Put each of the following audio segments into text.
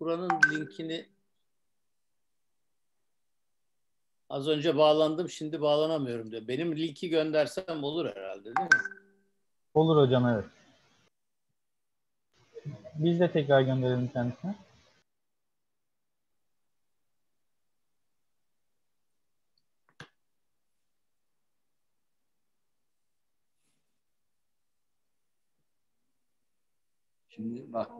Buranın linkini az önce bağlandım şimdi bağlanamıyorum diyor. Benim linki göndersem olur herhalde değil mi? Olur hocam evet. Biz de tekrar gönderelim kendisine. Şimdi bak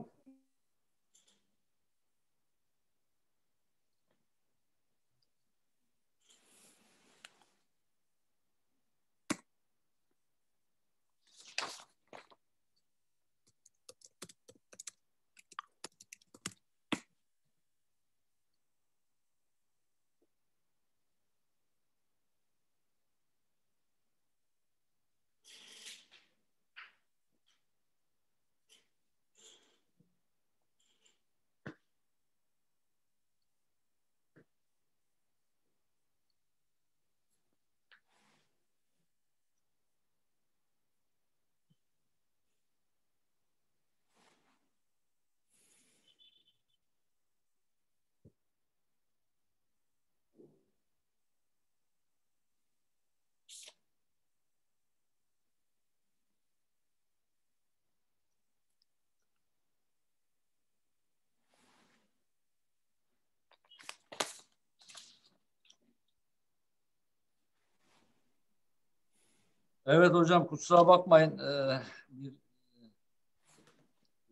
Evet hocam kusura bakmayın. Ee, bir e,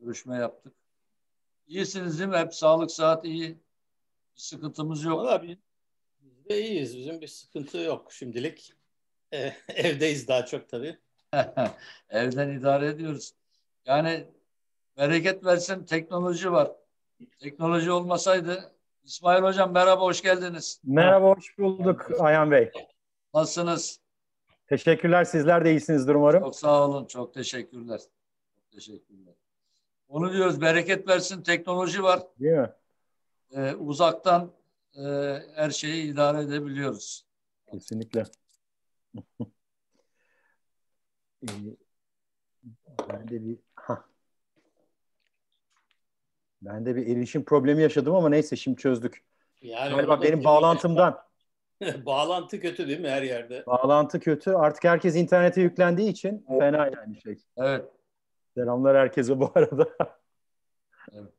görüşme yaptık. İyisiniz değil mi? Hep sağlık saat iyi. Bir sıkıntımız yok. Valla biz, de iyiyiz. Bizim bir sıkıntı yok şimdilik. E, evdeyiz daha çok tabii. Evden idare ediyoruz. Yani bereket versin teknoloji var. Teknoloji olmasaydı İsmail Hocam merhaba hoş geldiniz. Merhaba hoş bulduk Ayhan Bey. Nasılsınız? Teşekkürler. Sizler de iyisinizdir umarım. Çok sağ olun. Çok teşekkürler. Çok teşekkürler. Onu diyoruz. Bereket versin. Teknoloji var. Değil mi? Ee, uzaktan e, her şeyi idare edebiliyoruz. Kesinlikle. ben de bir hah. ben de bir erişim problemi yaşadım ama neyse şimdi çözdük. Yani Galiba benim şey bağlantımdan. Bağlantı kötü değil mi her yerde? Bağlantı kötü. Artık herkes internete yüklendiği için evet. fena yani şey. Evet. Selamlar herkese bu arada. evet.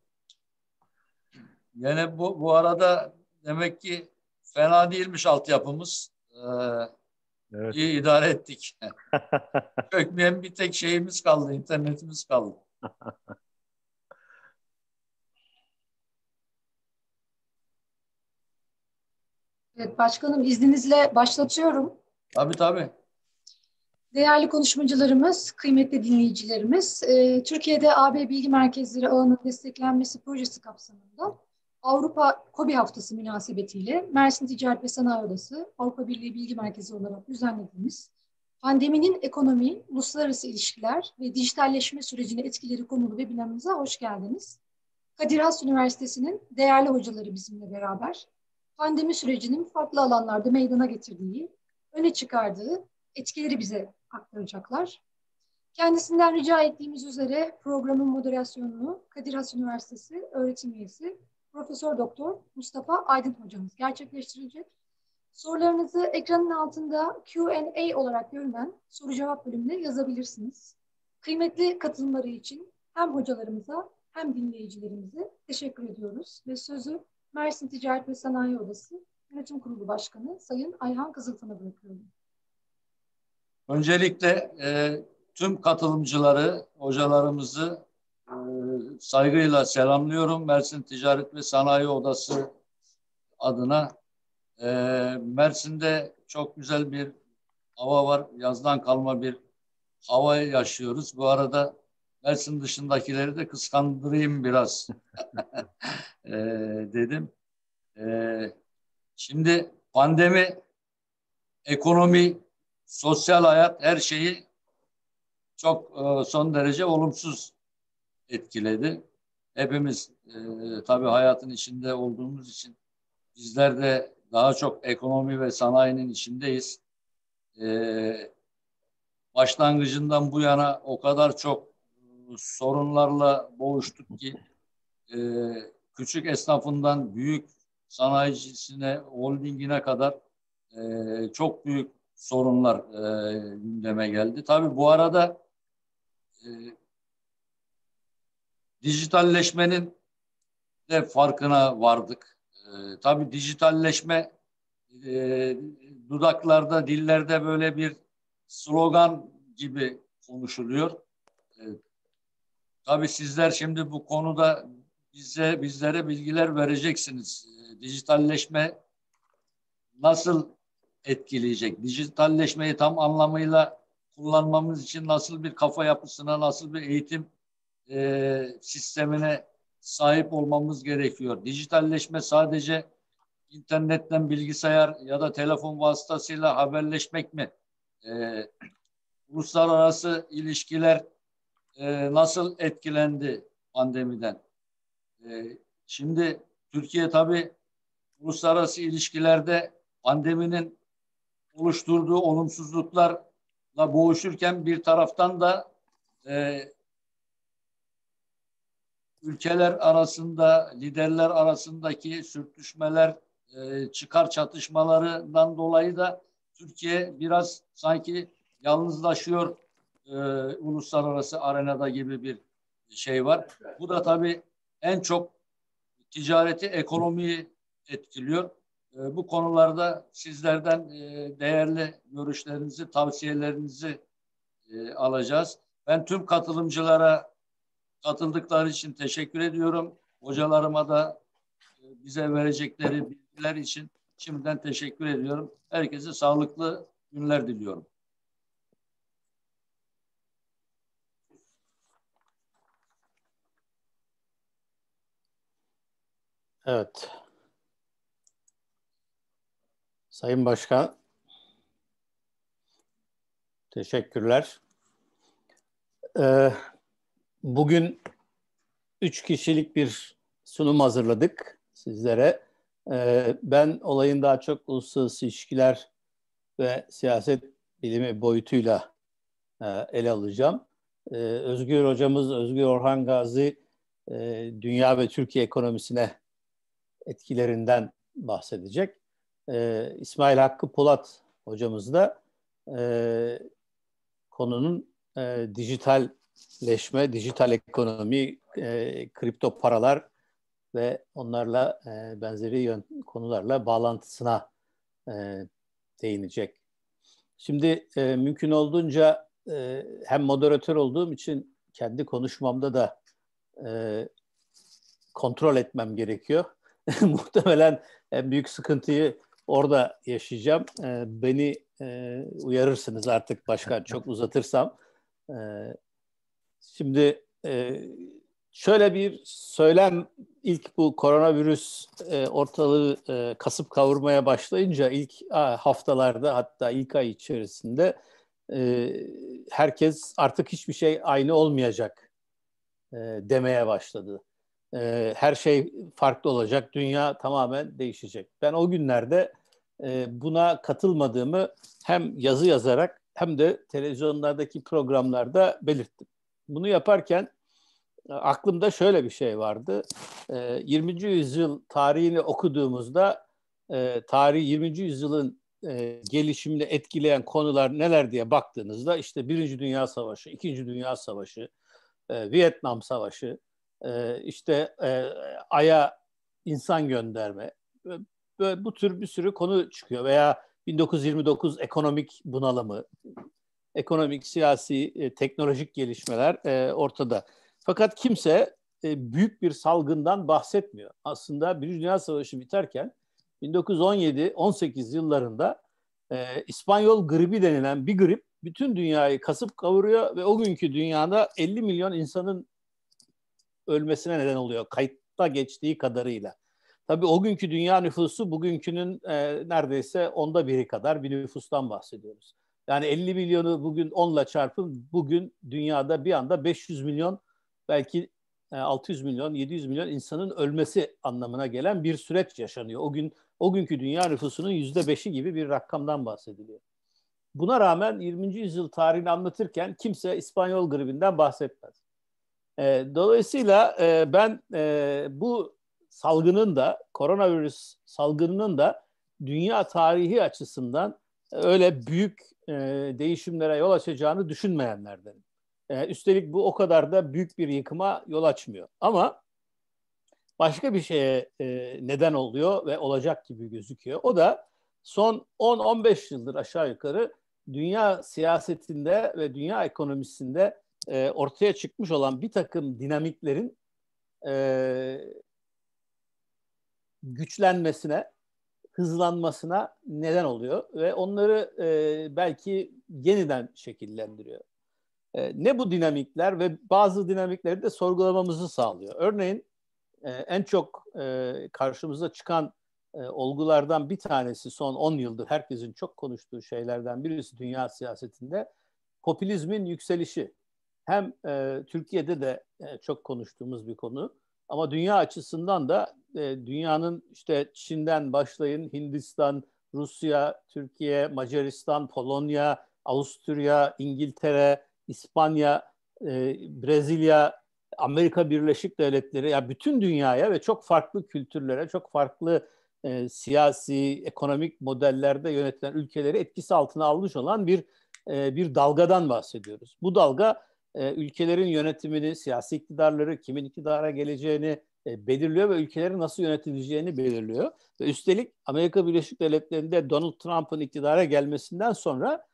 Yani bu, bu arada demek ki fena değilmiş altyapımız. Ee, evet. İyi idare ettik. Çökmeyen bir tek şeyimiz kaldı, internetimiz kaldı. Evet başkanım izninizle başlatıyorum. Tabii tabii. Değerli konuşmacılarımız, kıymetli dinleyicilerimiz, e, Türkiye'de AB Bilgi Merkezleri ağının desteklenmesi projesi kapsamında Avrupa Kobi Haftası münasebetiyle Mersin Ticaret ve Sanayi Odası Avrupa Birliği Bilgi Merkezi olarak düzenlediğimiz pandeminin ekonomi, uluslararası ilişkiler ve dijitalleşme sürecine etkileri konulu webinarımıza hoş geldiniz. Kadir Has Üniversitesi'nin değerli hocaları bizimle beraber pandemi sürecinin farklı alanlarda meydana getirdiği, öne çıkardığı etkileri bize aktaracaklar. Kendisinden rica ettiğimiz üzere programın moderasyonunu Kadir Has Üniversitesi öğretim üyesi Profesör Doktor Mustafa Aydın hocamız gerçekleştirecek. Sorularınızı ekranın altında Q&A olarak görünen soru cevap bölümüne yazabilirsiniz. Kıymetli katılımları için hem hocalarımıza hem dinleyicilerimize teşekkür ediyoruz ve sözü Mersin Ticaret ve Sanayi Odası Yönetim Kurulu Başkanı Sayın Ayhan Kızıltan'a bırakıyorum. Öncelikle e, tüm katılımcıları, hocalarımızı e, saygıyla selamlıyorum. Mersin Ticaret ve Sanayi Odası adına e, Mersin'de çok güzel bir hava var. Yazdan kalma bir hava yaşıyoruz. Bu arada Mersin dışındakileri de kıskandırayım biraz e, dedim. E, şimdi pandemi, ekonomi, sosyal hayat her şeyi çok e, son derece olumsuz etkiledi. Hepimiz e, tabii hayatın içinde olduğumuz için bizler de daha çok ekonomi ve sanayinin içindeyiz. E, başlangıcından bu yana o kadar çok sorunlarla boğuştuk ki e, küçük esnafından büyük sanayicisine, holdingine kadar e, çok büyük sorunlar e, gündeme geldi. Tabii bu arada e, dijitalleşmenin de farkına vardık. E, tabii dijitalleşme e, dudaklarda, dillerde böyle bir slogan gibi konuşuluyor. E, Tabii sizler şimdi bu konuda bize bizlere bilgiler vereceksiniz. Dijitalleşme nasıl etkileyecek? Dijitalleşmeyi tam anlamıyla kullanmamız için nasıl bir kafa yapısına, nasıl bir eğitim e, sistemine sahip olmamız gerekiyor. Dijitalleşme sadece internetten bilgisayar ya da telefon vasıtasıyla haberleşmek mi? E, uluslararası ilişkiler ee, nasıl etkilendi pandemiden? Ee, şimdi Türkiye tabi uluslararası ilişkilerde pandeminin oluşturduğu olumsuzluklarla boğuşurken bir taraftan da e, ülkeler arasında, liderler arasındaki sürtüşmeler, e, çıkar çatışmalarından dolayı da Türkiye biraz sanki yalnızlaşıyor e, uluslararası arenada gibi bir şey var. Bu da tabii en çok ticareti, ekonomiyi etkiliyor. E, bu konularda sizlerden e, değerli görüşlerinizi, tavsiyelerinizi e, alacağız. Ben tüm katılımcılara katıldıkları için teşekkür ediyorum. Hocalarıma da e, bize verecekleri bilgiler için şimdiden teşekkür ediyorum. Herkese sağlıklı günler diliyorum. Evet. Sayın Başkan, teşekkürler. Ee, bugün üç kişilik bir sunum hazırladık sizlere. Ee, ben olayın daha çok uluslararası ilişkiler ve siyaset bilimi boyutuyla e, ele alacağım. Ee, Özgür hocamız Özgür Orhan Gazi e, dünya ve Türkiye ekonomisine etkilerinden bahsedecek. E, İsmail Hakkı Polat hocamız da e, konunun e, dijitalleşme, dijital ekonomi, e, kripto paralar ve onlarla e, benzeri yön, konularla bağlantısına e, değinecek. Şimdi e, mümkün olduğunca e, hem moderatör olduğum için kendi konuşmamda da e, kontrol etmem gerekiyor. muhtemelen en büyük sıkıntıyı orada yaşayacağım. E, beni e, uyarırsınız artık başkan çok uzatırsam. E, şimdi e, şöyle bir söylem ilk bu koronavirüs e, ortalığı e, kasıp kavurmaya başlayınca ilk haftalarda hatta ilk ay içerisinde e, herkes artık hiçbir şey aynı olmayacak e, demeye başladı e, her şey farklı olacak, dünya tamamen değişecek. Ben o günlerde e, buna katılmadığımı hem yazı yazarak hem de televizyonlardaki programlarda belirttim. Bunu yaparken e, aklımda şöyle bir şey vardı. E, 20. yüzyıl tarihini okuduğumuzda e, tarih 20. yüzyılın e, gelişimini etkileyen konular neler diye baktığınızda işte Birinci Dünya Savaşı, İkinci Dünya Savaşı, e, Vietnam Savaşı, ee, işte e, Ay'a insan gönderme, böyle bu tür bir sürü konu çıkıyor veya 1929 ekonomik bunalımı, ekonomik, siyasi, e, teknolojik gelişmeler e, ortada. Fakat kimse büyük bir salgından bahsetmiyor. Aslında Birinci Dünya Savaşı biterken 1917-18 yıllarında İspanyol gribi denilen bir grip bütün dünyayı kasıp kavuruyor ve o günkü dünyada 50 milyon insanın ölmesine neden oluyor kayıtta geçtiği kadarıyla. Tabii o günkü dünya nüfusu bugünkünün e, neredeyse onda biri kadar bir nüfustan bahsediyoruz. Yani 50 milyonu bugün 10 ile çarpın bugün dünyada bir anda 500 milyon belki 600 e, milyon 700 milyon insanın ölmesi anlamına gelen bir süreç yaşanıyor. O gün o günkü dünya nüfusunun yüzde beşi gibi bir rakamdan bahsediliyor. Buna rağmen 20. yüzyıl tarihini anlatırken kimse İspanyol gribinden bahsetmez. E, dolayısıyla e, ben e, bu salgının da koronavirüs salgınının da dünya tarihi açısından öyle büyük e, değişimlere yol açacağını düşünmeyenlerdenim. E, üstelik bu o kadar da büyük bir yıkıma yol açmıyor. Ama başka bir şeye e, neden oluyor ve olacak gibi gözüküyor. O da son 10-15 yıldır aşağı yukarı dünya siyasetinde ve dünya ekonomisinde e, ortaya çıkmış olan bir takım dinamiklerin e, güçlenmesine, hızlanmasına neden oluyor ve onları e, belki yeniden şekillendiriyor. E, ne bu dinamikler ve bazı dinamikleri de sorgulamamızı sağlıyor. Örneğin e, en çok e, karşımıza çıkan e, olgulardan bir tanesi son 10 yıldır herkesin çok konuştuğu şeylerden birisi dünya siyasetinde popülizmin yükselişi hem e, Türkiye'de de e, çok konuştuğumuz bir konu ama dünya açısından da e, dünyanın işte Çin'den başlayın Hindistan, Rusya, Türkiye, Macaristan, Polonya, Avusturya, İngiltere, İspanya, e, Brezilya, Amerika Birleşik Devletleri ya yani bütün dünyaya ve çok farklı kültürlere, çok farklı e, siyasi, ekonomik modellerde yönetilen ülkeleri etkisi altına almış olan bir e, bir dalgadan bahsediyoruz. Bu dalga e, ülkelerin yönetimini, siyasi iktidarları, kimin iktidara geleceğini e, belirliyor ve ülkelerin nasıl yönetileceğini belirliyor. Ve üstelik Amerika Birleşik Devletleri'nde Donald Trump'ın iktidara gelmesinden sonra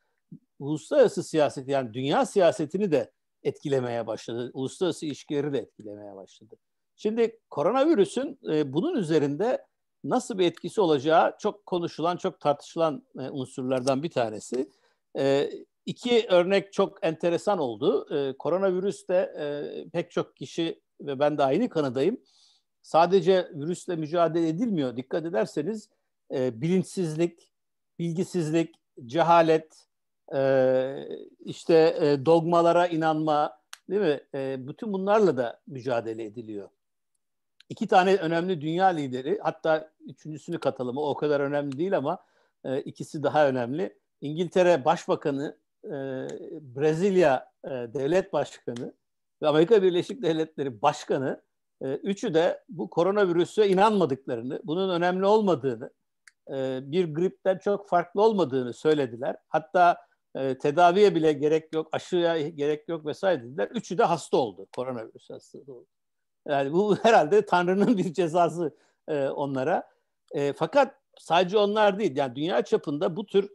uluslararası siyaset yani dünya siyasetini de etkilemeye başladı. Uluslararası ilişkileri de etkilemeye başladı. Şimdi koronavirüsün e, bunun üzerinde nasıl bir etkisi olacağı çok konuşulan, çok tartışılan e, unsurlardan bir tanesi. E, İki örnek çok enteresan oldu. E, de e, pek çok kişi ve ben de aynı kanıdayım. Sadece virüsle mücadele edilmiyor. Dikkat ederseniz e, bilinçsizlik, bilgisizlik, cehalet, e, işte e, dogmalara inanma, değil mi? E, bütün bunlarla da mücadele ediliyor. İki tane önemli dünya lideri, hatta üçüncüsünü katalım o kadar önemli değil ama e, ikisi daha önemli. İngiltere Başbakanı e, Brezilya e, devlet başkanı ve Amerika Birleşik Devletleri başkanı e, üçü de bu koronavirüse inanmadıklarını, bunun önemli olmadığını, e, bir gripten çok farklı olmadığını söylediler. Hatta tedaviye bile gerek yok, aşıya gerek yok vesaire dediler. Üçü de hasta oldu, koronavirüs hastası oldu. Yani bu herhalde Tanrı'nın bir cezası onlara. fakat sadece onlar değil, yani dünya çapında bu tür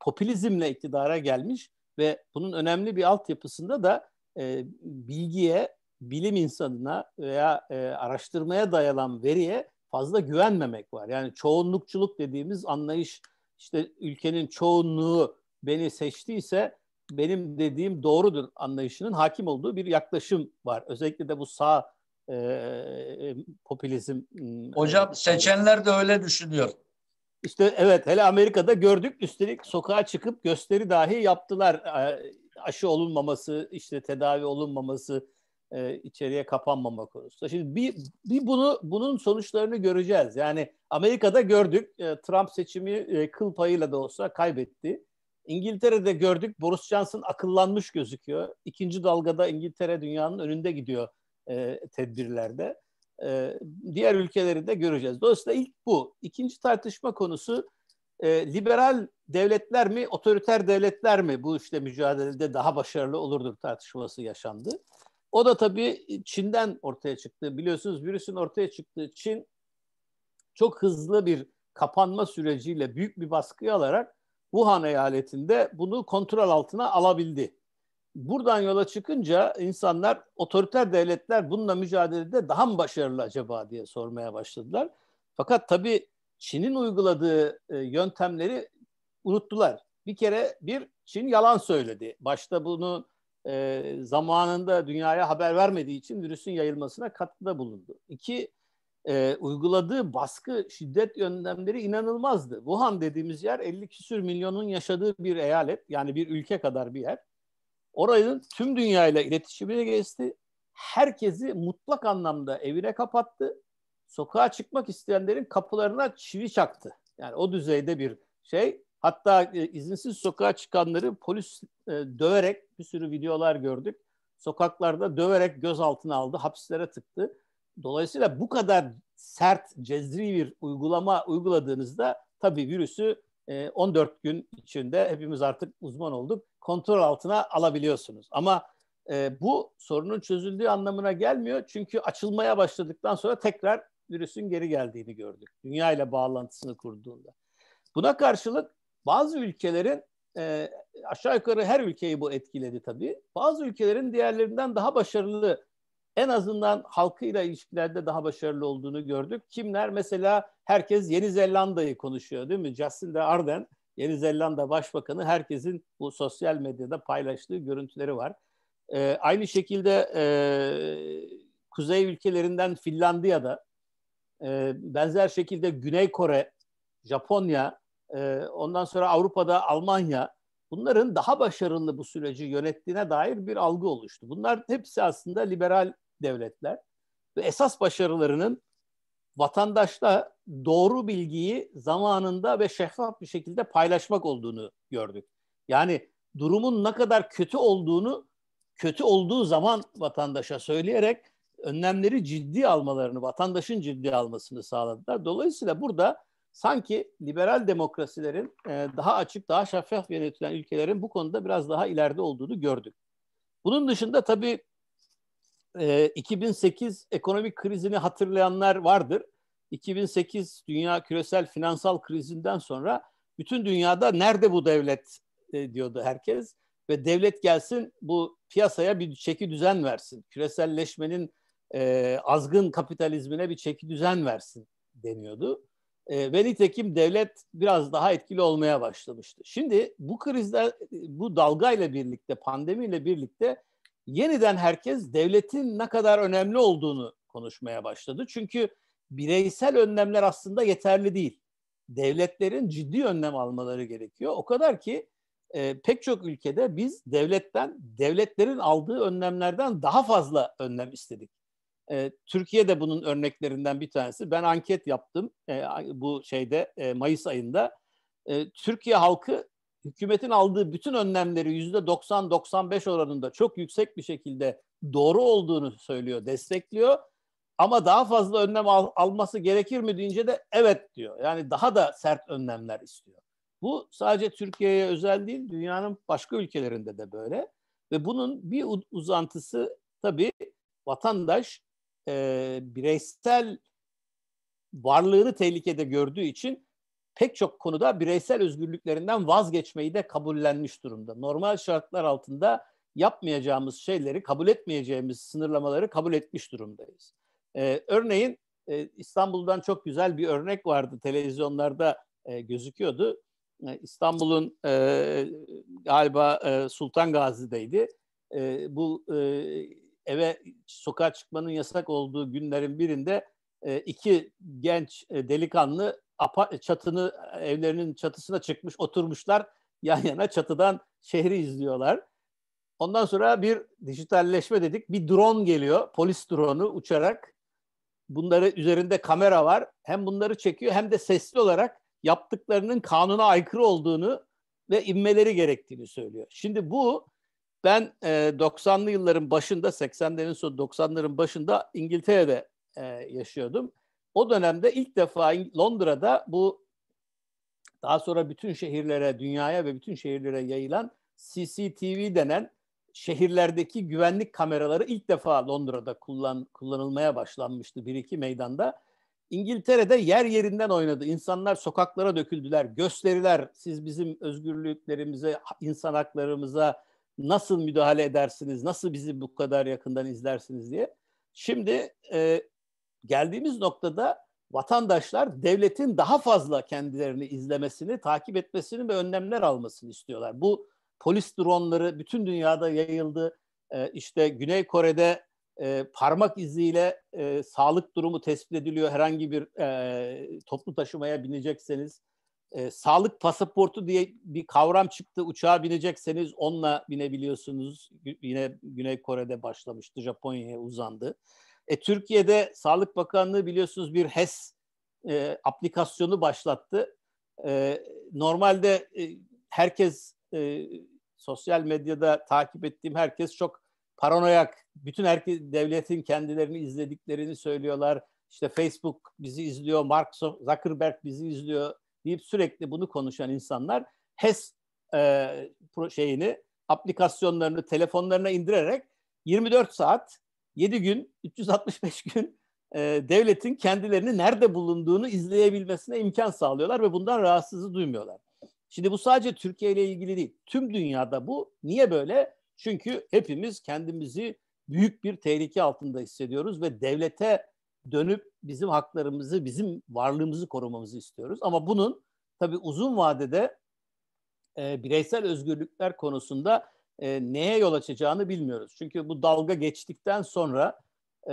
popülizmle iktidara gelmiş ve bunun önemli bir altyapısında da e, bilgiye, bilim insanına veya e, araştırmaya dayalan veriye fazla güvenmemek var. Yani çoğunlukçuluk dediğimiz anlayış işte ülkenin çoğunluğu beni seçtiyse benim dediğim doğrudur anlayışının hakim olduğu bir yaklaşım var. Özellikle de bu sağ e, e popülizm. Hocam e, seçenler de öyle düşünüyor. İşte evet hele Amerika'da gördük üstelik sokağa çıkıp gösteri dahi yaptılar. Ee, aşı olunmaması, işte tedavi olunmaması, e, içeriye kapanmama konusunda. Şimdi bir, bir bunu bunun sonuçlarını göreceğiz. Yani Amerika'da gördük e, Trump seçimi e, kıl payıyla da olsa kaybetti. İngiltere'de gördük Boris Johnson akıllanmış gözüküyor. İkinci dalgada İngiltere dünyanın önünde gidiyor e, tedbirlerde e, diğer ülkeleri de göreceğiz. Dolayısıyla ilk bu. İkinci tartışma konusu e, liberal devletler mi, otoriter devletler mi bu işte mücadelede daha başarılı olurdu tartışması yaşandı. O da tabii Çin'den ortaya çıktı. Biliyorsunuz virüsün ortaya çıktığı Çin çok hızlı bir kapanma süreciyle büyük bir baskı alarak Wuhan eyaletinde bunu kontrol altına alabildi buradan yola çıkınca insanlar otoriter devletler bununla mücadelede daha mı başarılı acaba diye sormaya başladılar. Fakat tabii Çin'in uyguladığı e, yöntemleri unuttular. Bir kere bir Çin yalan söyledi. Başta bunu e, zamanında dünyaya haber vermediği için virüsün yayılmasına katkıda bulundu. İki, e, uyguladığı baskı, şiddet yöntemleri inanılmazdı. Wuhan dediğimiz yer 50 küsür milyonun yaşadığı bir eyalet, yani bir ülke kadar bir yer. Orayın tüm dünyayla iletişimine geçti. Herkesi mutlak anlamda evine kapattı. Sokağa çıkmak isteyenlerin kapılarına çivi çaktı. Yani o düzeyde bir şey. Hatta e, izinsiz sokağa çıkanları polis e, döverek bir sürü videolar gördük. Sokaklarda döverek gözaltına aldı, hapislere tıktı. Dolayısıyla bu kadar sert, cezri bir uygulama uyguladığınızda tabii virüsü 14 e, gün içinde hepimiz artık uzman olduk. Kontrol altına alabiliyorsunuz. Ama e, bu sorunun çözüldüğü anlamına gelmiyor. Çünkü açılmaya başladıktan sonra tekrar virüsün geri geldiğini gördük. Dünya ile bağlantısını kurduğunda. Buna karşılık bazı ülkelerin e, aşağı yukarı her ülkeyi bu etkiledi tabii. Bazı ülkelerin diğerlerinden daha başarılı en azından halkıyla ilişkilerde daha başarılı olduğunu gördük. Kimler? Mesela herkes Yeni Zelanda'yı konuşuyor değil mi? Jacinda Ardern, Yeni Zelanda Başbakanı herkesin bu sosyal medyada paylaştığı görüntüleri var. Ee, aynı şekilde e, kuzey ülkelerinden Finlandiya'da, e, benzer şekilde Güney Kore, Japonya, e, ondan sonra Avrupa'da Almanya, bunların daha başarılı bu süreci yönettiğine dair bir algı oluştu. Bunlar hepsi aslında liberal devletler ve esas başarılarının vatandaşla doğru bilgiyi zamanında ve şeffaf bir şekilde paylaşmak olduğunu gördük. Yani durumun ne kadar kötü olduğunu kötü olduğu zaman vatandaşa söyleyerek önlemleri ciddi almalarını, vatandaşın ciddi almasını sağladılar. Dolayısıyla burada sanki liberal demokrasilerin e, daha açık, daha şeffaf yönetilen ülkelerin bu konuda biraz daha ileride olduğunu gördük. Bunun dışında tabii 2008 ee, ekonomik krizini hatırlayanlar vardır. 2008 dünya küresel finansal krizinden sonra bütün dünyada nerede bu devlet e, diyordu herkes ve devlet gelsin bu piyasaya bir çeki düzen versin. Küreselleşmenin e, azgın kapitalizmine bir çeki düzen versin deniyordu. E, ve nitekim devlet biraz daha etkili olmaya başlamıştı. Şimdi bu krizde bu dalgayla birlikte pandemiyle birlikte yeniden herkes devletin ne kadar önemli olduğunu konuşmaya başladı. Çünkü bireysel önlemler aslında yeterli değil. Devletlerin ciddi önlem almaları gerekiyor. O kadar ki e, pek çok ülkede biz devletten, devletlerin aldığı önlemlerden daha fazla önlem istedik. E, Türkiye de bunun örneklerinden bir tanesi. Ben anket yaptım e, bu şeyde e, Mayıs ayında. E, Türkiye halkı hükümetin aldığı bütün önlemleri yüzde 90-95 oranında çok yüksek bir şekilde doğru olduğunu söylüyor, destekliyor. Ama daha fazla önlem al, alması gerekir mi deyince de evet diyor. Yani daha da sert önlemler istiyor. Bu sadece Türkiye'ye özel değil, dünyanın başka ülkelerinde de böyle. Ve bunun bir uzantısı tabii vatandaş e, bireysel varlığını tehlikede gördüğü için pek çok konuda bireysel özgürlüklerinden vazgeçmeyi de kabullenmiş durumda. Normal şartlar altında yapmayacağımız şeyleri, kabul etmeyeceğimiz sınırlamaları kabul etmiş durumdayız. Ee, örneğin e, İstanbul'dan çok güzel bir örnek vardı televizyonlarda e, gözüküyordu. E, İstanbul'un e, galiba e, Sultan Gazi'deydi. E, bu e, eve sokağa çıkmanın yasak olduğu günlerin birinde e, iki genç e, delikanlı apa, çatını evlerinin çatısına çıkmış oturmuşlar yan yana çatıdan şehri izliyorlar. Ondan sonra bir dijitalleşme dedik. Bir drone geliyor. Polis drone'u uçarak bunları üzerinde kamera var. Hem bunları çekiyor hem de sesli olarak yaptıklarının kanuna aykırı olduğunu ve inmeleri gerektiğini söylüyor. Şimdi bu ben e, 90'lı yılların başında 80'lerin sonu 90'ların başında İngiltere'de e, yaşıyordum o dönemde ilk defa Londra'da bu daha sonra bütün şehirlere, dünyaya ve bütün şehirlere yayılan CCTV denen şehirlerdeki güvenlik kameraları ilk defa Londra'da kullan, kullanılmaya başlanmıştı bir iki meydanda. İngiltere'de yer yerinden oynadı. İnsanlar sokaklara döküldüler. Gösteriler siz bizim özgürlüklerimize, insan haklarımıza nasıl müdahale edersiniz, nasıl bizi bu kadar yakından izlersiniz diye. Şimdi e, geldiğimiz noktada vatandaşlar devletin daha fazla kendilerini izlemesini, takip etmesini ve önlemler almasını istiyorlar. Bu polis dronları bütün dünyada yayıldı. E, işte Güney Kore'de e, parmak iziyle e, sağlık durumu tespit ediliyor. Herhangi bir e, toplu taşımaya binecekseniz, e, sağlık pasaportu diye bir kavram çıktı. Uçağa binecekseniz onunla binebiliyorsunuz. Yine Güney Kore'de başlamıştı, Japonya'ya uzandı. E, Türkiye'de Sağlık Bakanlığı biliyorsunuz bir HES e, aplikasyonu başlattı. E, normalde e, herkes e, sosyal medyada takip ettiğim herkes çok paranoyak. Bütün herkes devletin kendilerini izlediklerini söylüyorlar. İşte Facebook bizi izliyor, Mark Zuckerberg bizi izliyor deyip sürekli bunu konuşan insanlar HES e, e şeyini aplikasyonlarını telefonlarına indirerek 24 saat 7 gün, 365 gün e, devletin kendilerini nerede bulunduğunu izleyebilmesine imkan sağlıyorlar ve bundan rahatsızlığı duymuyorlar. Şimdi bu sadece Türkiye ile ilgili değil. Tüm dünyada bu. Niye böyle? Çünkü hepimiz kendimizi büyük bir tehlike altında hissediyoruz ve devlete dönüp bizim haklarımızı, bizim varlığımızı korumamızı istiyoruz. Ama bunun tabii uzun vadede e, bireysel özgürlükler konusunda e, neye yol açacağını bilmiyoruz. Çünkü bu dalga geçtikten sonra e,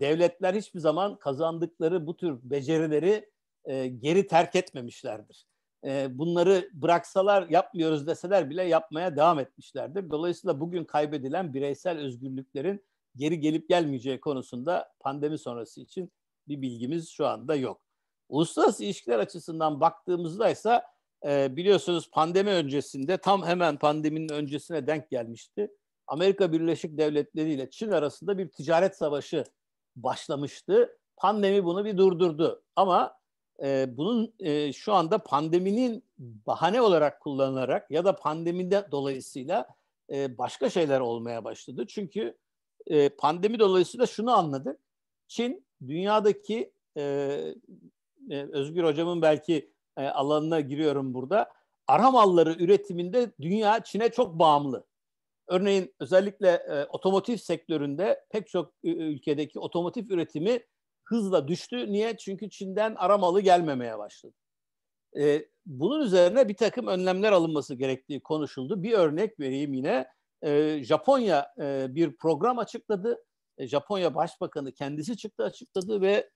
devletler hiçbir zaman kazandıkları bu tür becerileri e, geri terk etmemişlerdir. E, bunları bıraksalar yapmıyoruz deseler bile yapmaya devam etmişlerdir. Dolayısıyla bugün kaybedilen bireysel özgürlüklerin geri gelip gelmeyeceği konusunda pandemi sonrası için bir bilgimiz şu anda yok. Uluslararası ilişkiler açısından baktığımızda ise e, biliyorsunuz pandemi öncesinde tam hemen pandeminin öncesine denk gelmişti. Amerika Birleşik Devletleri ile Çin arasında bir ticaret savaşı başlamıştı. Pandemi bunu bir durdurdu ama e, bunun e, şu anda pandeminin bahane olarak kullanılarak ya da pandemide dolayısıyla e, başka şeyler olmaya başladı. Çünkü e, pandemi dolayısıyla şunu anladık. Çin dünyadaki e, e Özgür Hocam'ın belki e, alanına giriyorum burada. aramalları üretiminde dünya Çin'e çok bağımlı. Örneğin özellikle e, otomotiv sektöründe pek çok ülkedeki otomotiv üretimi hızla düştü. Niye? Çünkü Çin'den aramalı gelmemeye başladı. E, bunun üzerine bir takım önlemler alınması gerektiği konuşuldu. Bir örnek vereyim yine. E, Japonya e, bir program açıkladı. E, Japonya Başbakanı kendisi çıktı açıkladı ve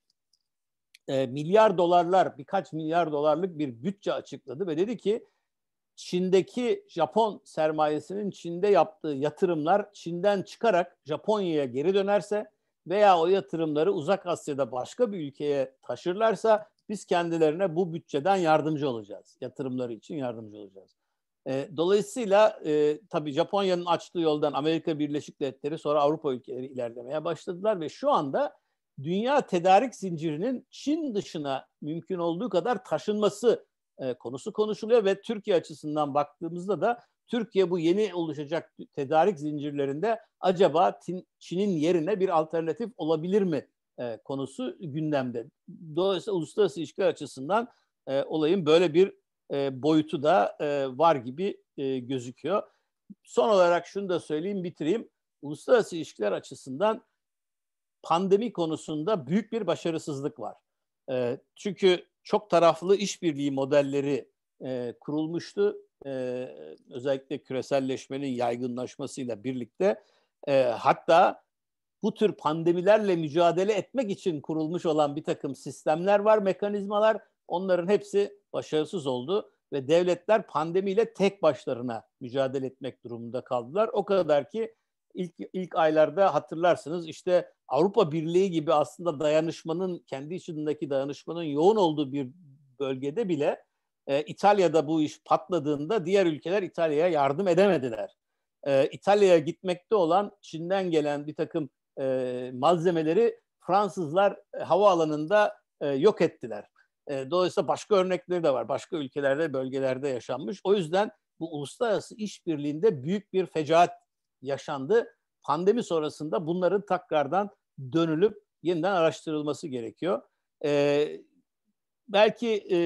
e, milyar dolarlar, birkaç milyar dolarlık bir bütçe açıkladı ve dedi ki Çin'deki Japon sermayesinin Çin'de yaptığı yatırımlar Çin'den çıkarak Japonya'ya geri dönerse veya o yatırımları uzak Asya'da başka bir ülkeye taşırlarsa biz kendilerine bu bütçeden yardımcı olacağız. Yatırımları için yardımcı olacağız. E, dolayısıyla e, tabii Japonya'nın açtığı yoldan Amerika Birleşik Devletleri sonra Avrupa ülkeleri ilerlemeye başladılar ve şu anda dünya tedarik zincirinin Çin dışına mümkün olduğu kadar taşınması e, konusu konuşuluyor ve Türkiye açısından baktığımızda da Türkiye bu yeni oluşacak tedarik zincirlerinde acaba Çin'in yerine bir alternatif olabilir mi e, konusu gündemde. Dolayısıyla uluslararası ilişkiler açısından e, olayın böyle bir boyutu da var gibi gözüküyor. Son olarak şunu da söyleyeyim, bitireyim. Uluslararası ilişkiler açısından pandemi konusunda büyük bir başarısızlık var. E, çünkü çok taraflı işbirliği modelleri e, kurulmuştu. E, özellikle küreselleşmenin yaygınlaşmasıyla birlikte. E, hatta bu tür pandemilerle mücadele etmek için kurulmuş olan bir takım sistemler var, mekanizmalar. Onların hepsi başarısız oldu ve devletler pandemiyle tek başlarına mücadele etmek durumunda kaldılar. O kadar ki ilk ilk aylarda hatırlarsınız işte Avrupa Birliği gibi aslında dayanışmanın kendi içindeki dayanışmanın yoğun olduğu bir bölgede bile e, İtalya'da bu iş patladığında diğer ülkeler İtalya'ya yardım edemediler. E, İtalya'ya gitmekte olan Çin'den gelen bir takım e, malzemeleri Fransızlar e, havaalanında e, yok ettiler. E, dolayısıyla başka örnekleri de var. Başka ülkelerde, bölgelerde yaşanmış. O yüzden bu uluslararası işbirliğinde büyük bir fecaat yaşandı. Pandemi sonrasında bunların tekrardan dönülüp yeniden araştırılması gerekiyor. Ee, belki e,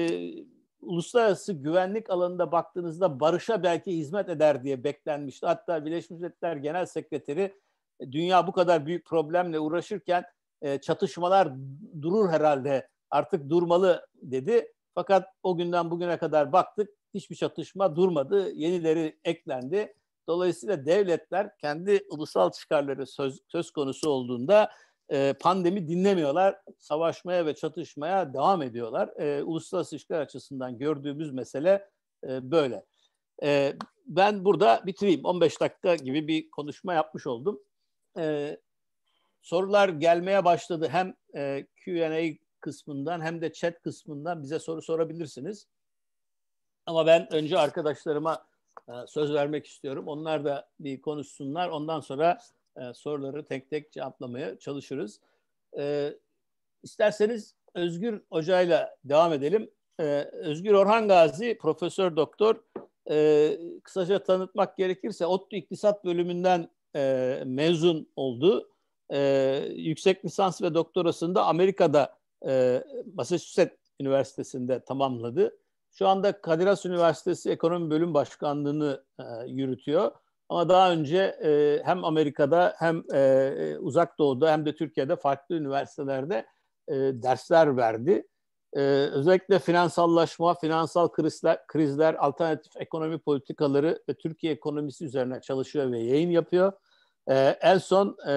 uluslararası güvenlik alanında baktığınızda barışa belki hizmet eder diye beklenmişti. Hatta Birleşmiş Milletler Genel Sekreteri e, dünya bu kadar büyük problemle uğraşırken e, çatışmalar durur herhalde artık durmalı dedi. Fakat o günden bugüne kadar baktık hiçbir çatışma durmadı. Yenileri eklendi. Dolayısıyla devletler kendi ulusal çıkarları söz, söz konusu olduğunda e, pandemi dinlemiyorlar. Savaşmaya ve çatışmaya devam ediyorlar. E, uluslararası ilişkiler açısından gördüğümüz mesele e, böyle. E, ben burada bitireyim. 15 dakika gibi bir konuşma yapmış oldum. E, sorular gelmeye başladı. Hem e, Q&A kısmından hem de chat kısmından bize soru sorabilirsiniz. Ama ben önce arkadaşlarıma e, söz vermek istiyorum. Onlar da bir konuşsunlar. Ondan sonra e, soruları tek tek cevaplamaya çalışırız. E, isterseniz Özgür Hoca'yla devam edelim. Özgür Orhan Gazi, Profesör Doktor. Kısaca tanıtmak gerekirse ODTÜ İktisat Bölümünden mezun oldu. Yüksek lisans ve doktorasını da Amerika'da Massachusetts Üniversitesi'nde tamamladı şu anda Kadir Has Üniversitesi Ekonomi Bölüm Başkanlığı'nı e, yürütüyor. Ama daha önce e, hem Amerika'da hem e, e, Uzak Doğu'da hem de Türkiye'de farklı üniversitelerde e, dersler verdi. E, özellikle finansallaşma, finansal krizler, krizler, alternatif ekonomi politikaları ve Türkiye ekonomisi üzerine çalışıyor ve yayın yapıyor. E, en son e,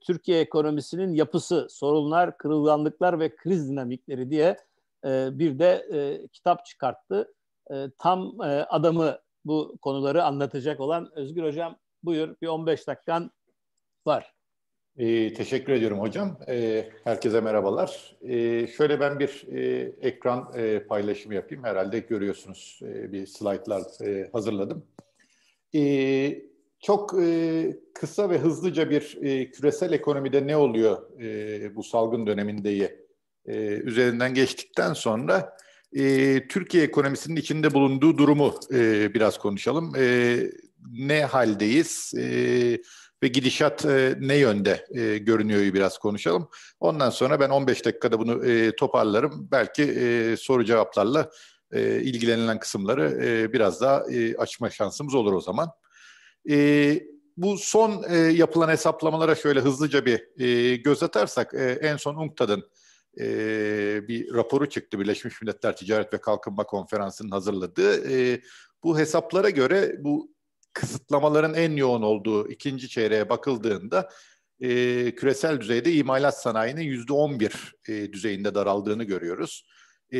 Türkiye ekonomisinin yapısı, sorunlar, kırılganlıklar ve kriz dinamikleri diye ee, bir de e, kitap çıkarttı. Ee, tam e, adamı bu konuları anlatacak olan Özgür Hocam buyur bir 15 dakikan var. E, teşekkür ediyorum hocam. E, herkese merhabalar. E, şöyle ben bir e, ekran e, paylaşımı yapayım. Herhalde görüyorsunuz e, bir slaytlar e, hazırladım. E, çok e, kısa ve hızlıca bir e, küresel ekonomide ne oluyor e, bu salgın dönemindeyi e, üzerinden geçtikten sonra e, Türkiye ekonomisinin içinde bulunduğu durumu e, biraz konuşalım. E, ne haldeyiz e, ve gidişat e, ne yönde e, görünüyor biraz konuşalım. Ondan sonra ben 15 dakikada bunu e, toparlarım. Belki e, soru cevaplarla e, ilgilenilen kısımları e, biraz daha e, açma şansımız olur o zaman. E, bu son e, yapılan hesaplamalara şöyle hızlıca bir e, göz atarsak e, en son UNCTAD'ın e, bir raporu çıktı Birleşmiş Milletler Ticaret ve Kalkınma Konferansı'nın hazırladığı. E, bu hesaplara göre bu kısıtlamaların en yoğun olduğu ikinci çeyreğe bakıldığında e, küresel düzeyde imalat sanayinin yüzde on bir e, düzeyinde daraldığını görüyoruz. E,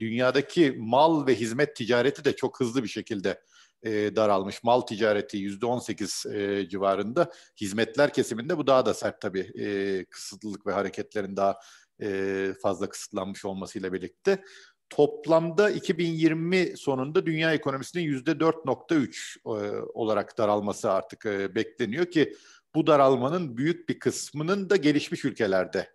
dünyadaki mal ve hizmet ticareti de çok hızlı bir şekilde e, daralmış. Mal ticareti yüzde on sekiz e, civarında. Hizmetler kesiminde bu daha da sert tabii. E, kısıtlılık ve hareketlerin daha e, fazla kısıtlanmış olmasıyla birlikte. Toplamda 2020 sonunda dünya ekonomisinin %4.3 e, olarak daralması artık e, bekleniyor ki bu daralmanın büyük bir kısmının da gelişmiş ülkelerde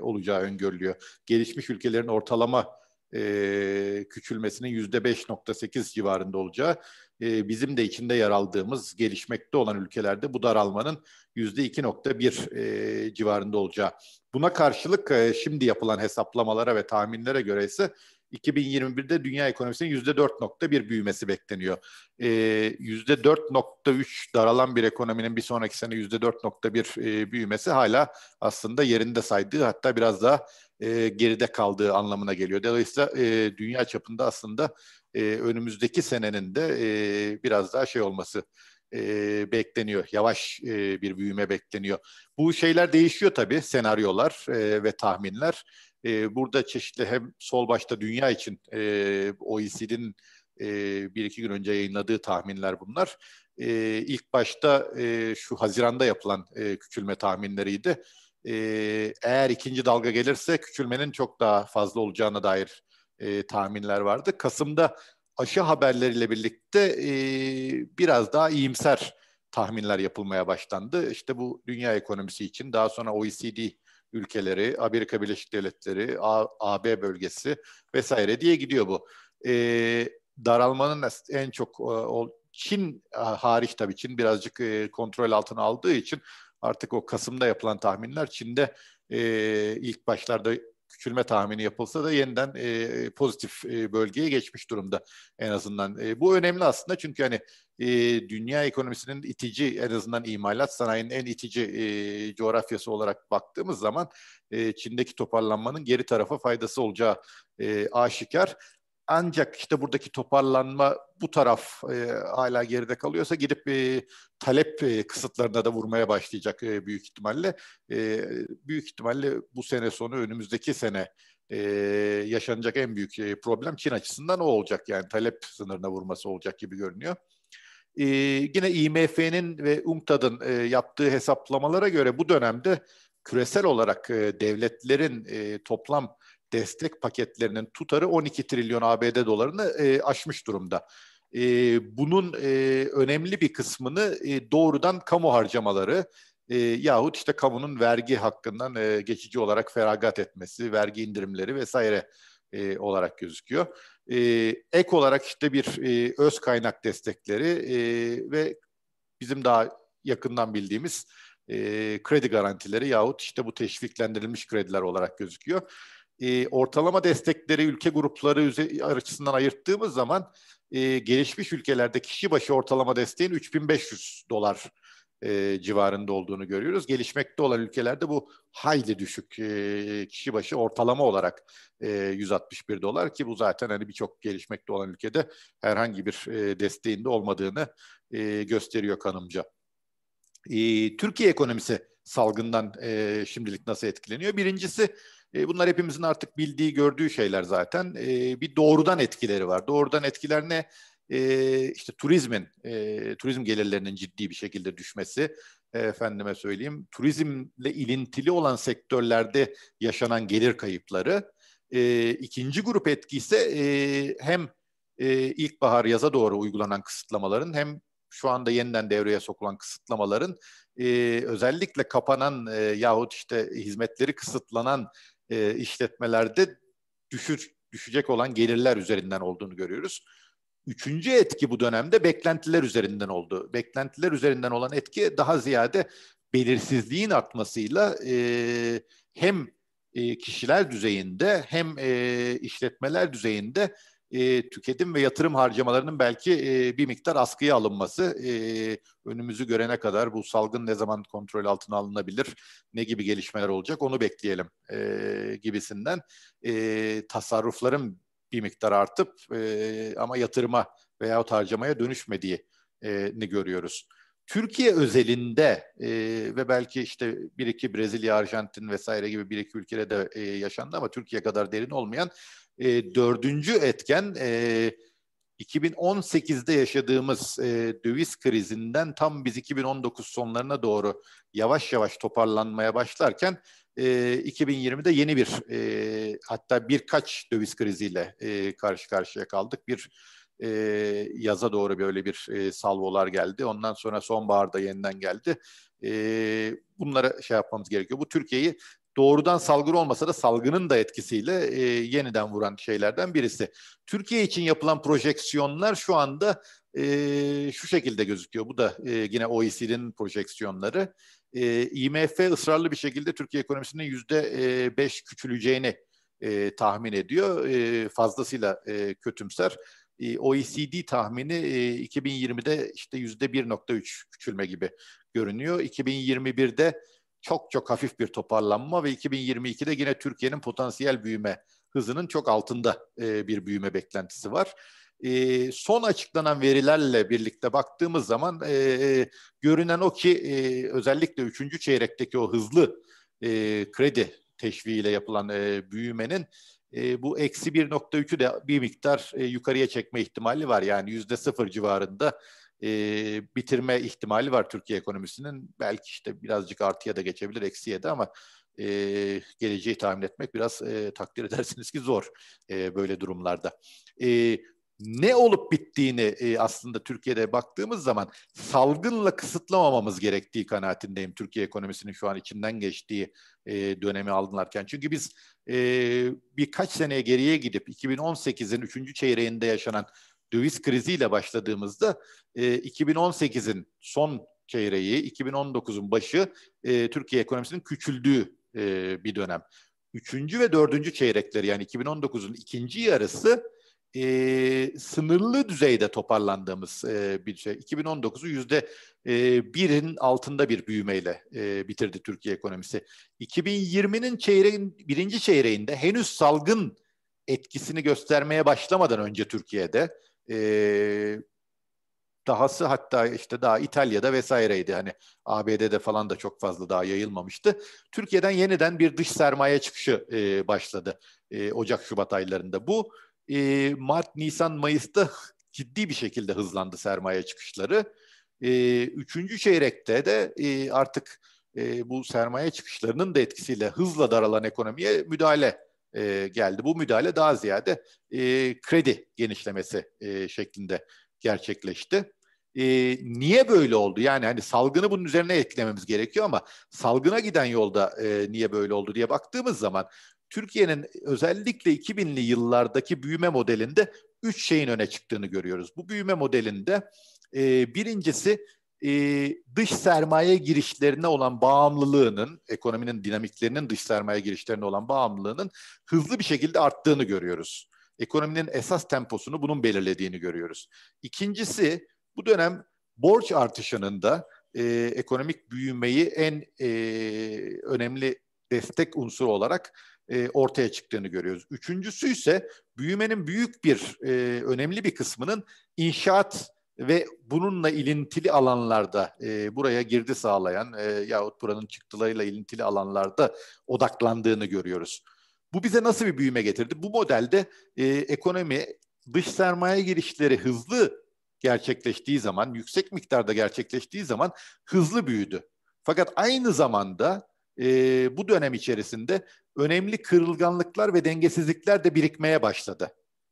olacağı öngörülüyor. Gelişmiş ülkelerin ortalama e, küçülmesinin yüzde 5.8 civarında olacağı e, bizim de içinde yer aldığımız gelişmekte olan ülkelerde bu daralmanın yüzde 2.1 e, civarında olacağı. Buna karşılık e, şimdi yapılan hesaplamalara ve tahminlere göre ise 2021'de dünya ekonomisinin %4.1 büyümesi bekleniyor. E, ee, %4.3 daralan bir ekonominin bir sonraki sene %4.1 e, büyümesi hala aslında yerinde saydığı hatta biraz daha e, geride kaldığı anlamına geliyor. Dolayısıyla e, dünya çapında aslında e, önümüzdeki senenin de e, biraz daha şey olması e, bekleniyor. Yavaş e, bir büyüme bekleniyor. Bu şeyler değişiyor tabii senaryolar e, ve tahminler e, burada çeşitli hem sol başta dünya için e, OECD'nin e, bir iki gün önce yayınladığı tahminler bunlar. E, ilk başta e, şu Haziran'da yapılan e, küçülme tahminleriydi. E, eğer ikinci dalga gelirse küçülmenin çok daha fazla olacağına dair e, tahminler vardı. Kasım'da aşı haberleriyle birlikte e, biraz daha iyimser tahminler yapılmaya başlandı. İşte bu dünya ekonomisi için daha sonra OECD ülkeleri, Amerika Birleşik Devletleri, A, AB bölgesi vesaire diye gidiyor bu. E, daralmanın en çok e, o, Çin e, hariç tabii Çin birazcık e, kontrol altına aldığı için artık o Kasım'da yapılan tahminler Çin'de e, ilk başlarda küçülme tahmini yapılsa da yeniden e, pozitif e, bölgeye geçmiş durumda en azından. E, bu önemli aslında çünkü hani e, dünya ekonomisinin itici en azından imalat sanayinin en itici e, coğrafyası olarak baktığımız zaman e, Çin'deki toparlanmanın geri tarafa faydası olacağı e, aşikar. Ancak işte buradaki toparlanma bu taraf e, hala geride kalıyorsa gidip e, talep e, kısıtlarına da vurmaya başlayacak e, büyük ihtimalle. E, büyük ihtimalle bu sene sonu önümüzdeki sene e, yaşanacak en büyük problem Çin açısından o olacak. Yani talep sınırına vurması olacak gibi görünüyor. E, yine IMF'nin ve UNCTAD'ın e, yaptığı hesaplamalara göre bu dönemde küresel olarak e, devletlerin e, toplam destek paketlerinin tutarı 12 trilyon ABD dolarını e, aşmış durumda. E, bunun e, önemli bir kısmını e, doğrudan kamu harcamaları e, yahut işte kamunun vergi hakkından e, geçici olarak feragat etmesi, vergi indirimleri vesaire e, olarak gözüküyor. E, ek olarak işte bir e, öz kaynak destekleri e, ve bizim daha yakından bildiğimiz e, kredi garantileri yahut işte bu teşviklendirilmiş krediler olarak gözüküyor. E, ortalama destekleri ülke grupları açısından ayırttığımız zaman e, gelişmiş ülkelerde kişi başı ortalama desteğin 3500 dolar e, civarında olduğunu görüyoruz. Gelişmekte olan ülkelerde bu hayli düşük e, kişi başı ortalama olarak e, 161 dolar ki bu zaten hani birçok gelişmekte olan ülkede herhangi bir e, desteğinde olmadığını e, gösteriyor kanımca. E, Türkiye ekonomisi salgından e, şimdilik nasıl etkileniyor? Birincisi e, bunlar hepimizin artık bildiği, gördüğü şeyler zaten. E, bir doğrudan etkileri var. Doğrudan etkiler ne? e, işte turizmin, e, turizm gelirlerinin ciddi bir şekilde düşmesi, e, efendime söyleyeyim, turizmle ilintili olan sektörlerde yaşanan gelir kayıpları, e, ikinci grup etki ise e, hem e, ilkbahar yaza doğru uygulanan kısıtlamaların hem şu anda yeniden devreye sokulan kısıtlamaların e, özellikle kapanan e, yahut işte hizmetleri kısıtlanan e, işletmelerde düşür, düşecek olan gelirler üzerinden olduğunu görüyoruz. Üçüncü etki bu dönemde beklentiler üzerinden oldu. Beklentiler üzerinden olan etki daha ziyade belirsizliğin artmasıyla e, hem e, kişiler düzeyinde hem e, işletmeler düzeyinde e, tüketim ve yatırım harcamalarının belki e, bir miktar askıya alınması e, önümüzü görene kadar bu salgın ne zaman kontrol altına alınabilir, ne gibi gelişmeler olacak onu bekleyelim e, gibisinden e, tasarrufların bir miktar artıp e, ama yatırıma veyahut harcamaya dönüşmediğini görüyoruz. Türkiye özelinde e, ve belki işte bir iki Brezilya, Arjantin vesaire gibi bir iki ülkede de e, yaşandı ama Türkiye kadar derin olmayan e, dördüncü etken e, 2018'de yaşadığımız e, döviz krizinden tam biz 2019 sonlarına doğru yavaş yavaş toparlanmaya başlarken 2020'de ee, yeni bir e, hatta birkaç döviz kriziyle e, karşı karşıya kaldık. Bir e, yaza doğru böyle bir e, salvolar geldi. Ondan sonra sonbaharda yeniden geldi. E, bunlara şey yapmamız gerekiyor. Bu Türkiye'yi doğrudan salgın olmasa da salgının da etkisiyle e, yeniden vuran şeylerden birisi. Türkiye için yapılan projeksiyonlar şu anda e, şu şekilde gözüküyor. Bu da e, yine OECD'nin projeksiyonları e, ee, IMF ısrarlı bir şekilde Türkiye ekonomisinin yüzde e, beş küçüleceğini e, tahmin ediyor. E, fazlasıyla e, kötümser. E, OECD tahmini e, 2020'de işte yüzde bir nokta üç küçülme gibi görünüyor. 2021'de çok çok hafif bir toparlanma ve 2022'de yine Türkiye'nin potansiyel büyüme hızının çok altında e, bir büyüme beklentisi var e, son açıklanan verilerle birlikte baktığımız zaman e, görünen o ki e, özellikle üçüncü çeyrekteki o hızlı e, kredi teşviğiyle yapılan e, büyümenin e, bu eksi 1.3'ü de bir miktar e, yukarıya çekme ihtimali var. Yani yüzde sıfır civarında e, bitirme ihtimali var Türkiye ekonomisinin. Belki işte birazcık artıya da geçebilir, eksiye de ama e, geleceği tahmin etmek biraz e, takdir edersiniz ki zor e, böyle durumlarda. E, ne olup bittiğini e, aslında Türkiye'de baktığımız zaman salgınla kısıtlamamamız gerektiği kanaatindeyim. Türkiye ekonomisinin şu an içinden geçtiği e, dönemi aldınlarken Çünkü biz e, birkaç seneye geriye gidip 2018'in 3. çeyreğinde yaşanan döviz kriziyle başladığımızda e, 2018'in son çeyreği, 2019'un başı e, Türkiye ekonomisinin küçüldüğü e, bir dönem. Üçüncü ve dördüncü çeyrekleri yani 2019'un ikinci yarısı e, sınırlı düzeyde toparlandığımız e, bir şey. 2019'u yüzde birin altında bir büyümeyle e, bitirdi Türkiye ekonomisi. 2020'nin çeyreğin, birinci çeyreğinde henüz salgın etkisini göstermeye başlamadan önce Türkiye'de e, dahası hatta işte daha İtalya'da vesaireydi. Hani ABD'de falan da çok fazla daha yayılmamıştı. Türkiye'den yeniden bir dış sermaye çıkışı e, başladı e, Ocak-Şubat aylarında. Bu e, Mart, Nisan, Mayıs'ta ciddi bir şekilde hızlandı sermaye çıkışları. E, üçüncü çeyrekte de e, artık e, bu sermaye çıkışlarının da etkisiyle hızla daralan ekonomiye müdahale e, geldi. Bu müdahale daha ziyade e, kredi genişlemesi e, şeklinde gerçekleşti. E, niye böyle oldu? Yani hani salgını bunun üzerine eklememiz gerekiyor ama salgına giden yolda e, niye böyle oldu diye baktığımız zaman Türkiye'nin özellikle 2000'li yıllardaki büyüme modelinde üç şeyin öne çıktığını görüyoruz. Bu büyüme modelinde e, birincisi e, dış sermaye girişlerine olan bağımlılığının, ekonominin dinamiklerinin dış sermaye girişlerine olan bağımlılığının hızlı bir şekilde arttığını görüyoruz. Ekonominin esas temposunu bunun belirlediğini görüyoruz. İkincisi bu dönem borç artışının da e, ekonomik büyümeyi en e, önemli destek unsuru olarak e, ortaya çıktığını görüyoruz. Üçüncüsü ise büyümenin büyük bir e, önemli bir kısmının inşaat ve bununla ilintili alanlarda e, buraya girdi sağlayan e, yahut buranın çıktılarıyla ilintili alanlarda odaklandığını görüyoruz. Bu bize nasıl bir büyüme getirdi? Bu modelde e, ekonomi dış sermaye girişleri hızlı gerçekleştiği zaman, yüksek miktarda gerçekleştiği zaman hızlı büyüdü. Fakat aynı zamanda e, bu dönem içerisinde önemli kırılganlıklar ve dengesizlikler de birikmeye başladı.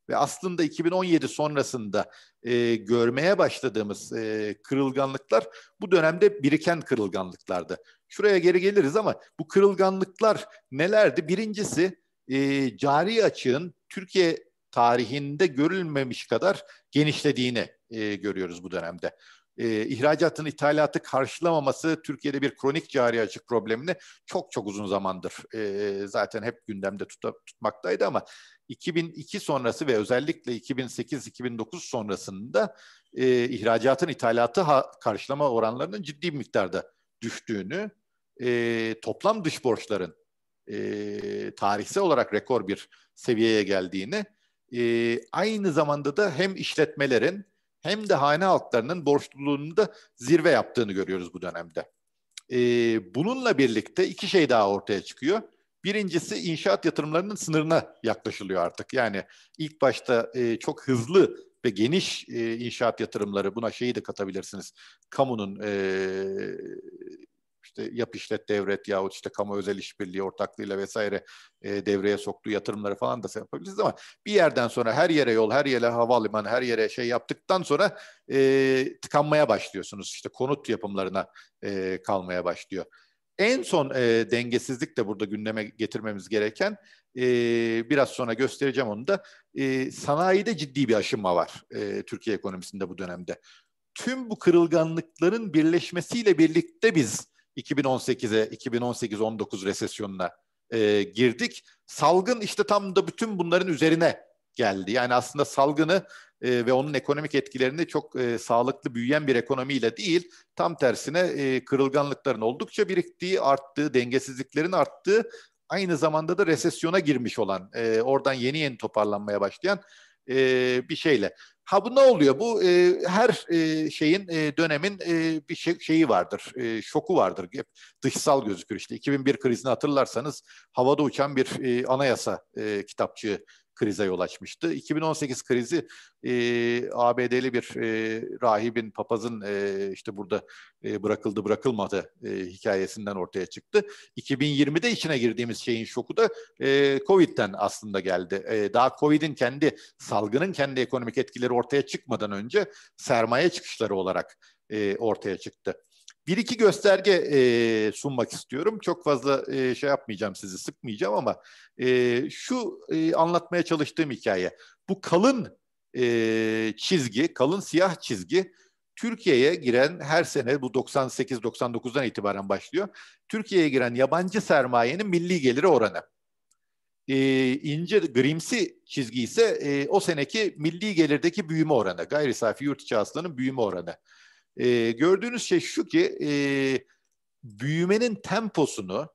Ve aslında 2017 sonrasında e, görmeye başladığımız e, kırılganlıklar bu dönemde biriken kırılganlıklardı. Şuraya geri geliriz ama bu kırılganlıklar nelerdi? Birincisi e, cari açığın Türkiye tarihinde görülmemiş kadar genişlediğini e, görüyoruz bu dönemde e, ihracatın ithalatı karşılamaması Türkiye'de bir kronik cari açık problemini çok çok uzun zamandır e, zaten hep gündemde tuta, tutmaktaydı ama 2002 sonrası ve özellikle 2008-2009 sonrasında e, ihracatın ithalatı ha, karşılama oranlarının ciddi bir miktarda düştüğünü, e, toplam dış borçların e, tarihsel olarak rekor bir seviyeye geldiğini, e, aynı zamanda da hem işletmelerin hem de hane altlarının borçluluğunu da zirve yaptığını görüyoruz bu dönemde. Ee, bununla birlikte iki şey daha ortaya çıkıyor. Birincisi inşaat yatırımlarının sınırına yaklaşılıyor artık. Yani ilk başta e, çok hızlı ve geniş e, inşaat yatırımları buna şeyi de katabilirsiniz. Kamunun e, işte yap işlet devret yahut işte kamu özel işbirliği ortaklığıyla vesaire e, devreye soktuğu yatırımları falan da şey yapabiliriz ama bir yerden sonra her yere yol, her yere havalimanı, her yere şey yaptıktan sonra e, tıkanmaya başlıyorsunuz. İşte konut yapımlarına e, kalmaya başlıyor. En son e, dengesizlik de burada gündeme getirmemiz gereken e, biraz sonra göstereceğim onu da e, sanayide ciddi bir aşınma var e, Türkiye ekonomisinde bu dönemde. Tüm bu kırılganlıkların birleşmesiyle birlikte biz 2018'e, 2018-19 resesyonuna e, girdik. Salgın işte tam da bütün bunların üzerine geldi. Yani aslında salgını e, ve onun ekonomik etkilerini çok e, sağlıklı büyüyen bir ekonomiyle değil, tam tersine e, kırılganlıkların oldukça biriktiği, arttığı, dengesizliklerin arttığı, aynı zamanda da resesyona girmiş olan, e, oradan yeni yeni toparlanmaya başlayan e, bir şeyle. Ha bu ne oluyor? Bu e, her e, şeyin e, dönemin e, bir şey, şeyi vardır, e, şoku vardır. Hep dışsal gözükür işte. 2001 krizini hatırlarsanız havada uçan bir e, anayasa e, kitapçığı krize yol açmıştı. 2018 krizi e, ABD'li bir e, rahibin, papazın e, işte burada e, bırakıldı bırakılmadı e, hikayesinden ortaya çıktı. 2020'de içine girdiğimiz şeyin şoku da e, Covid'den aslında geldi. E, daha Covid'in kendi salgının kendi ekonomik etkileri ortaya çıkmadan önce sermaye çıkışları olarak e, ortaya çıktı. Bir iki gösterge e, sunmak istiyorum. Çok fazla e, şey yapmayacağım sizi sıkmayacağım ama e, şu e, anlatmaya çalıştığım hikaye. Bu kalın e, çizgi, kalın siyah çizgi Türkiye'ye giren her sene bu 98-99'dan itibaren başlıyor. Türkiye'ye giren yabancı sermayenin milli geliri oranı. E, ince grimsi çizgi ise e, o seneki milli gelirdeki büyüme oranı, gayri safi yurt içi hasılanın büyüme oranı. E, gördüğünüz şey şu ki e, büyümenin temposunu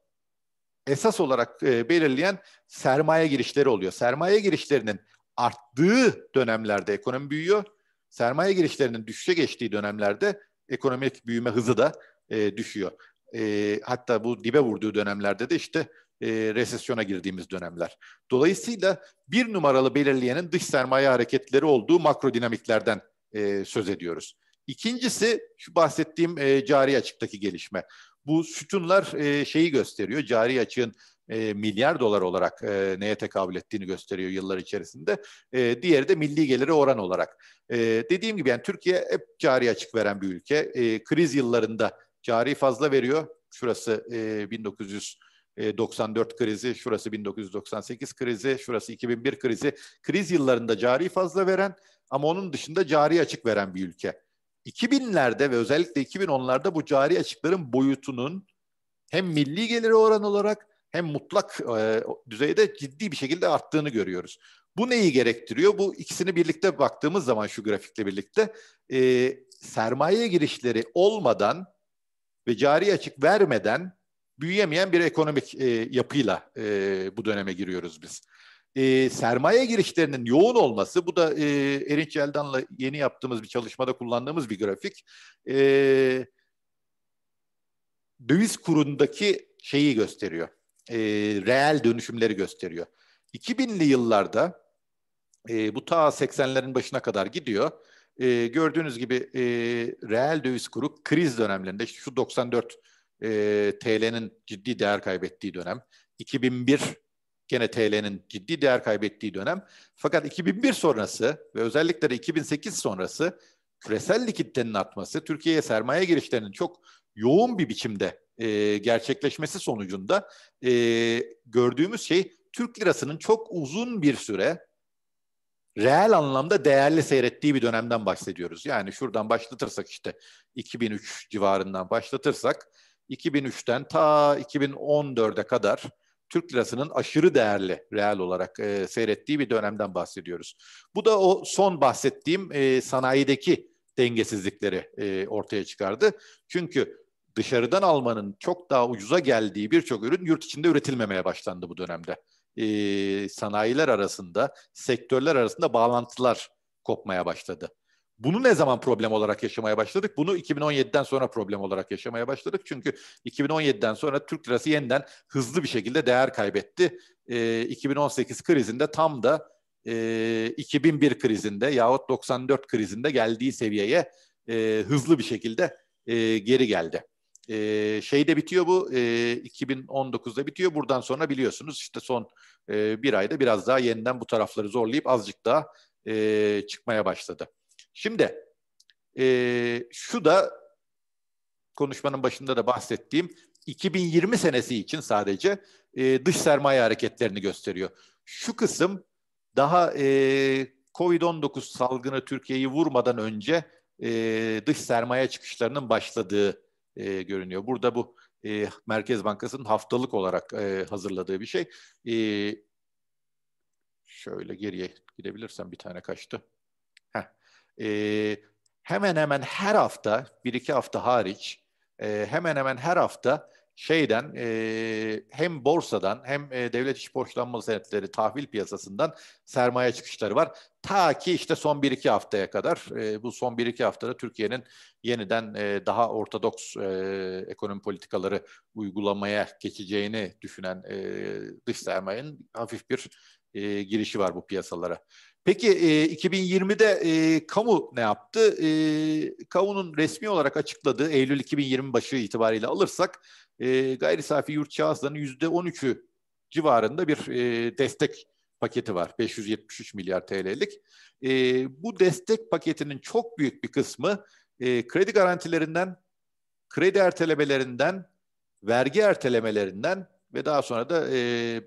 esas olarak e, belirleyen sermaye girişleri oluyor. Sermaye girişlerinin arttığı dönemlerde ekonomi büyüyor. Sermaye girişlerinin düşüşe geçtiği dönemlerde ekonomik büyüme hızı da e, düşüyor. E, hatta bu dibe vurduğu dönemlerde de işte e, resesyona girdiğimiz dönemler. Dolayısıyla bir numaralı belirleyenin dış sermaye hareketleri olduğu makro dinamiklerden e, söz ediyoruz. İkincisi şu bahsettiğim e, cari açıktaki gelişme. Bu sütunlar e, şeyi gösteriyor, cari açığın e, milyar dolar olarak e, neye tekabül ettiğini gösteriyor yıllar içerisinde. E, diğeri de milli geliri oran olarak. E, dediğim gibi yani Türkiye hep cari açık veren bir ülke. E, kriz yıllarında cari fazla veriyor. Şurası e, 1900 94 krizi, şurası 1998 krizi, şurası 2001 krizi. Kriz yıllarında cari fazla veren ama onun dışında cari açık veren bir ülke. 2000'lerde ve özellikle 2010'larda bu cari açıkların boyutunun hem milli geliri oran olarak hem mutlak e, düzeyde ciddi bir şekilde arttığını görüyoruz. Bu neyi gerektiriyor? Bu ikisini birlikte baktığımız zaman şu grafikle birlikte e, sermaye girişleri olmadan ve cari açık vermeden büyüyemeyen bir ekonomik e, yapıyla e, bu döneme giriyoruz biz e, sermaye girişlerinin yoğun olması, bu da e, Erinç Yeldan'la yeni yaptığımız bir çalışmada kullandığımız bir grafik, e, döviz kurundaki şeyi gösteriyor, e, reel dönüşümleri gösteriyor. 2000'li yıllarda e, bu ta 80'lerin başına kadar gidiyor. E, gördüğünüz gibi e, reel döviz kuru kriz dönemlerinde işte şu 94 e, TL'nin ciddi değer kaybettiği dönem, 2001 Gene TL'nin ciddi değer kaybettiği dönem. Fakat 2001 sonrası ve özellikle de 2008 sonrası küresel likiditenin artması, Türkiye'ye sermaye girişlerinin çok yoğun bir biçimde e, gerçekleşmesi sonucunda e, gördüğümüz şey Türk lirasının çok uzun bir süre reel anlamda değerli seyrettiği bir dönemden bahsediyoruz. Yani şuradan başlatırsak işte 2003 civarından başlatırsak 2003'ten ta 2014'e kadar Türk lirasının aşırı değerli reel olarak e, seyrettiği bir dönemden bahsediyoruz. Bu da o son bahsettiğim e, sanayideki dengesizlikleri e, ortaya çıkardı. Çünkü dışarıdan almanın çok daha ucuza geldiği birçok ürün yurt içinde üretilmemeye başlandı bu dönemde. E, sanayiler arasında, sektörler arasında bağlantılar kopmaya başladı. Bunu ne zaman problem olarak yaşamaya başladık? Bunu 2017'den sonra problem olarak yaşamaya başladık. Çünkü 2017'den sonra Türk lirası yeniden hızlı bir şekilde değer kaybetti. E, ee, 2018 krizinde tam da e, 2001 krizinde yahut 94 krizinde geldiği seviyeye e, hızlı bir şekilde e, geri geldi. E, şeyde bitiyor bu, e, 2019'da bitiyor. Buradan sonra biliyorsunuz işte son e, bir ayda biraz daha yeniden bu tarafları zorlayıp azıcık daha e, çıkmaya başladı. Şimdi e, şu da konuşmanın başında da bahsettiğim 2020 senesi için sadece e, dış sermaye hareketlerini gösteriyor. Şu kısım daha e, Covid-19 salgını Türkiye'yi vurmadan önce e, dış sermaye çıkışlarının başladığı e, görünüyor. Burada bu e, Merkez Bankası'nın haftalık olarak e, hazırladığı bir şey. E, şöyle geriye gidebilirsem bir tane kaçtı e, hemen hemen her hafta, bir iki hafta hariç, e, hemen hemen her hafta şeyden e, hem borsadan hem e, devlet iş borçlanmalı senetleri tahvil piyasasından sermaye çıkışları var. Ta ki işte son 1-2 haftaya kadar e, bu son 1-2 haftada Türkiye'nin yeniden e, daha ortodoks e, ekonomi politikaları uygulamaya geçeceğini düşünen e, dış sermayenin hafif bir e, girişi var bu piyasalara. Peki e, 2020'de e, kamu ne yaptı? E, kamunun resmi olarak açıkladığı Eylül 2020 başı itibariyle alırsak e, gayri safi yurt içi %13'ü civarında bir e, destek paketi var. 573 milyar TL'lik. E, bu destek paketinin çok büyük bir kısmı e, kredi garantilerinden, kredi ertelemelerinden, vergi ertelemelerinden ve daha sonra da e,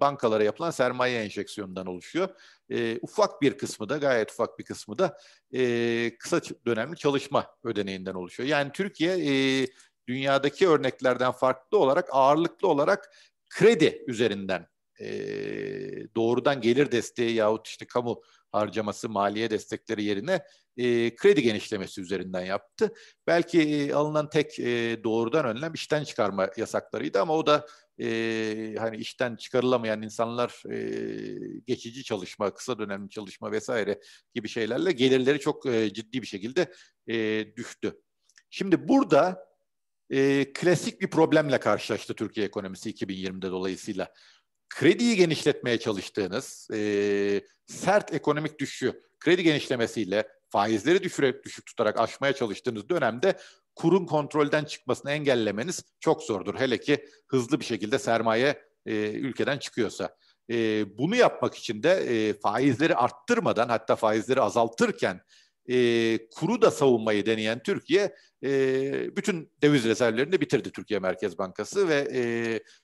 bankalara yapılan sermaye enjeksiyonundan oluşuyor. E, ufak bir kısmı da gayet ufak bir kısmı da e, kısa dönemli çalışma ödeneğinden oluşuyor. Yani Türkiye e, dünyadaki örneklerden farklı olarak ağırlıklı olarak kredi üzerinden e, doğrudan gelir desteği yahut işte kamu harcaması, maliye destekleri yerine e, kredi genişlemesi üzerinden yaptı. Belki e, alınan tek e, doğrudan önlem işten çıkarma yasaklarıydı ama o da e, hani işten çıkarılamayan insanlar e, geçici çalışma, kısa dönemli çalışma vesaire gibi şeylerle gelirleri çok e, ciddi bir şekilde e, düştü. Şimdi burada e, klasik bir problemle karşılaştı Türkiye ekonomisi 2020'de dolayısıyla. Krediyi genişletmeye çalıştığınız e, sert ekonomik düşüşü kredi genişlemesiyle faizleri düşürerek düşük tutarak aşmaya çalıştığınız dönemde kurun kontrolden çıkmasını engellemeniz çok zordur. Hele ki hızlı bir şekilde sermaye e, ülkeden çıkıyorsa. E, bunu yapmak için de e, faizleri arttırmadan hatta faizleri azaltırken e, kuru da savunmayı deneyen Türkiye e, bütün döviz rezervlerini bitirdi Türkiye Merkez Bankası ve e,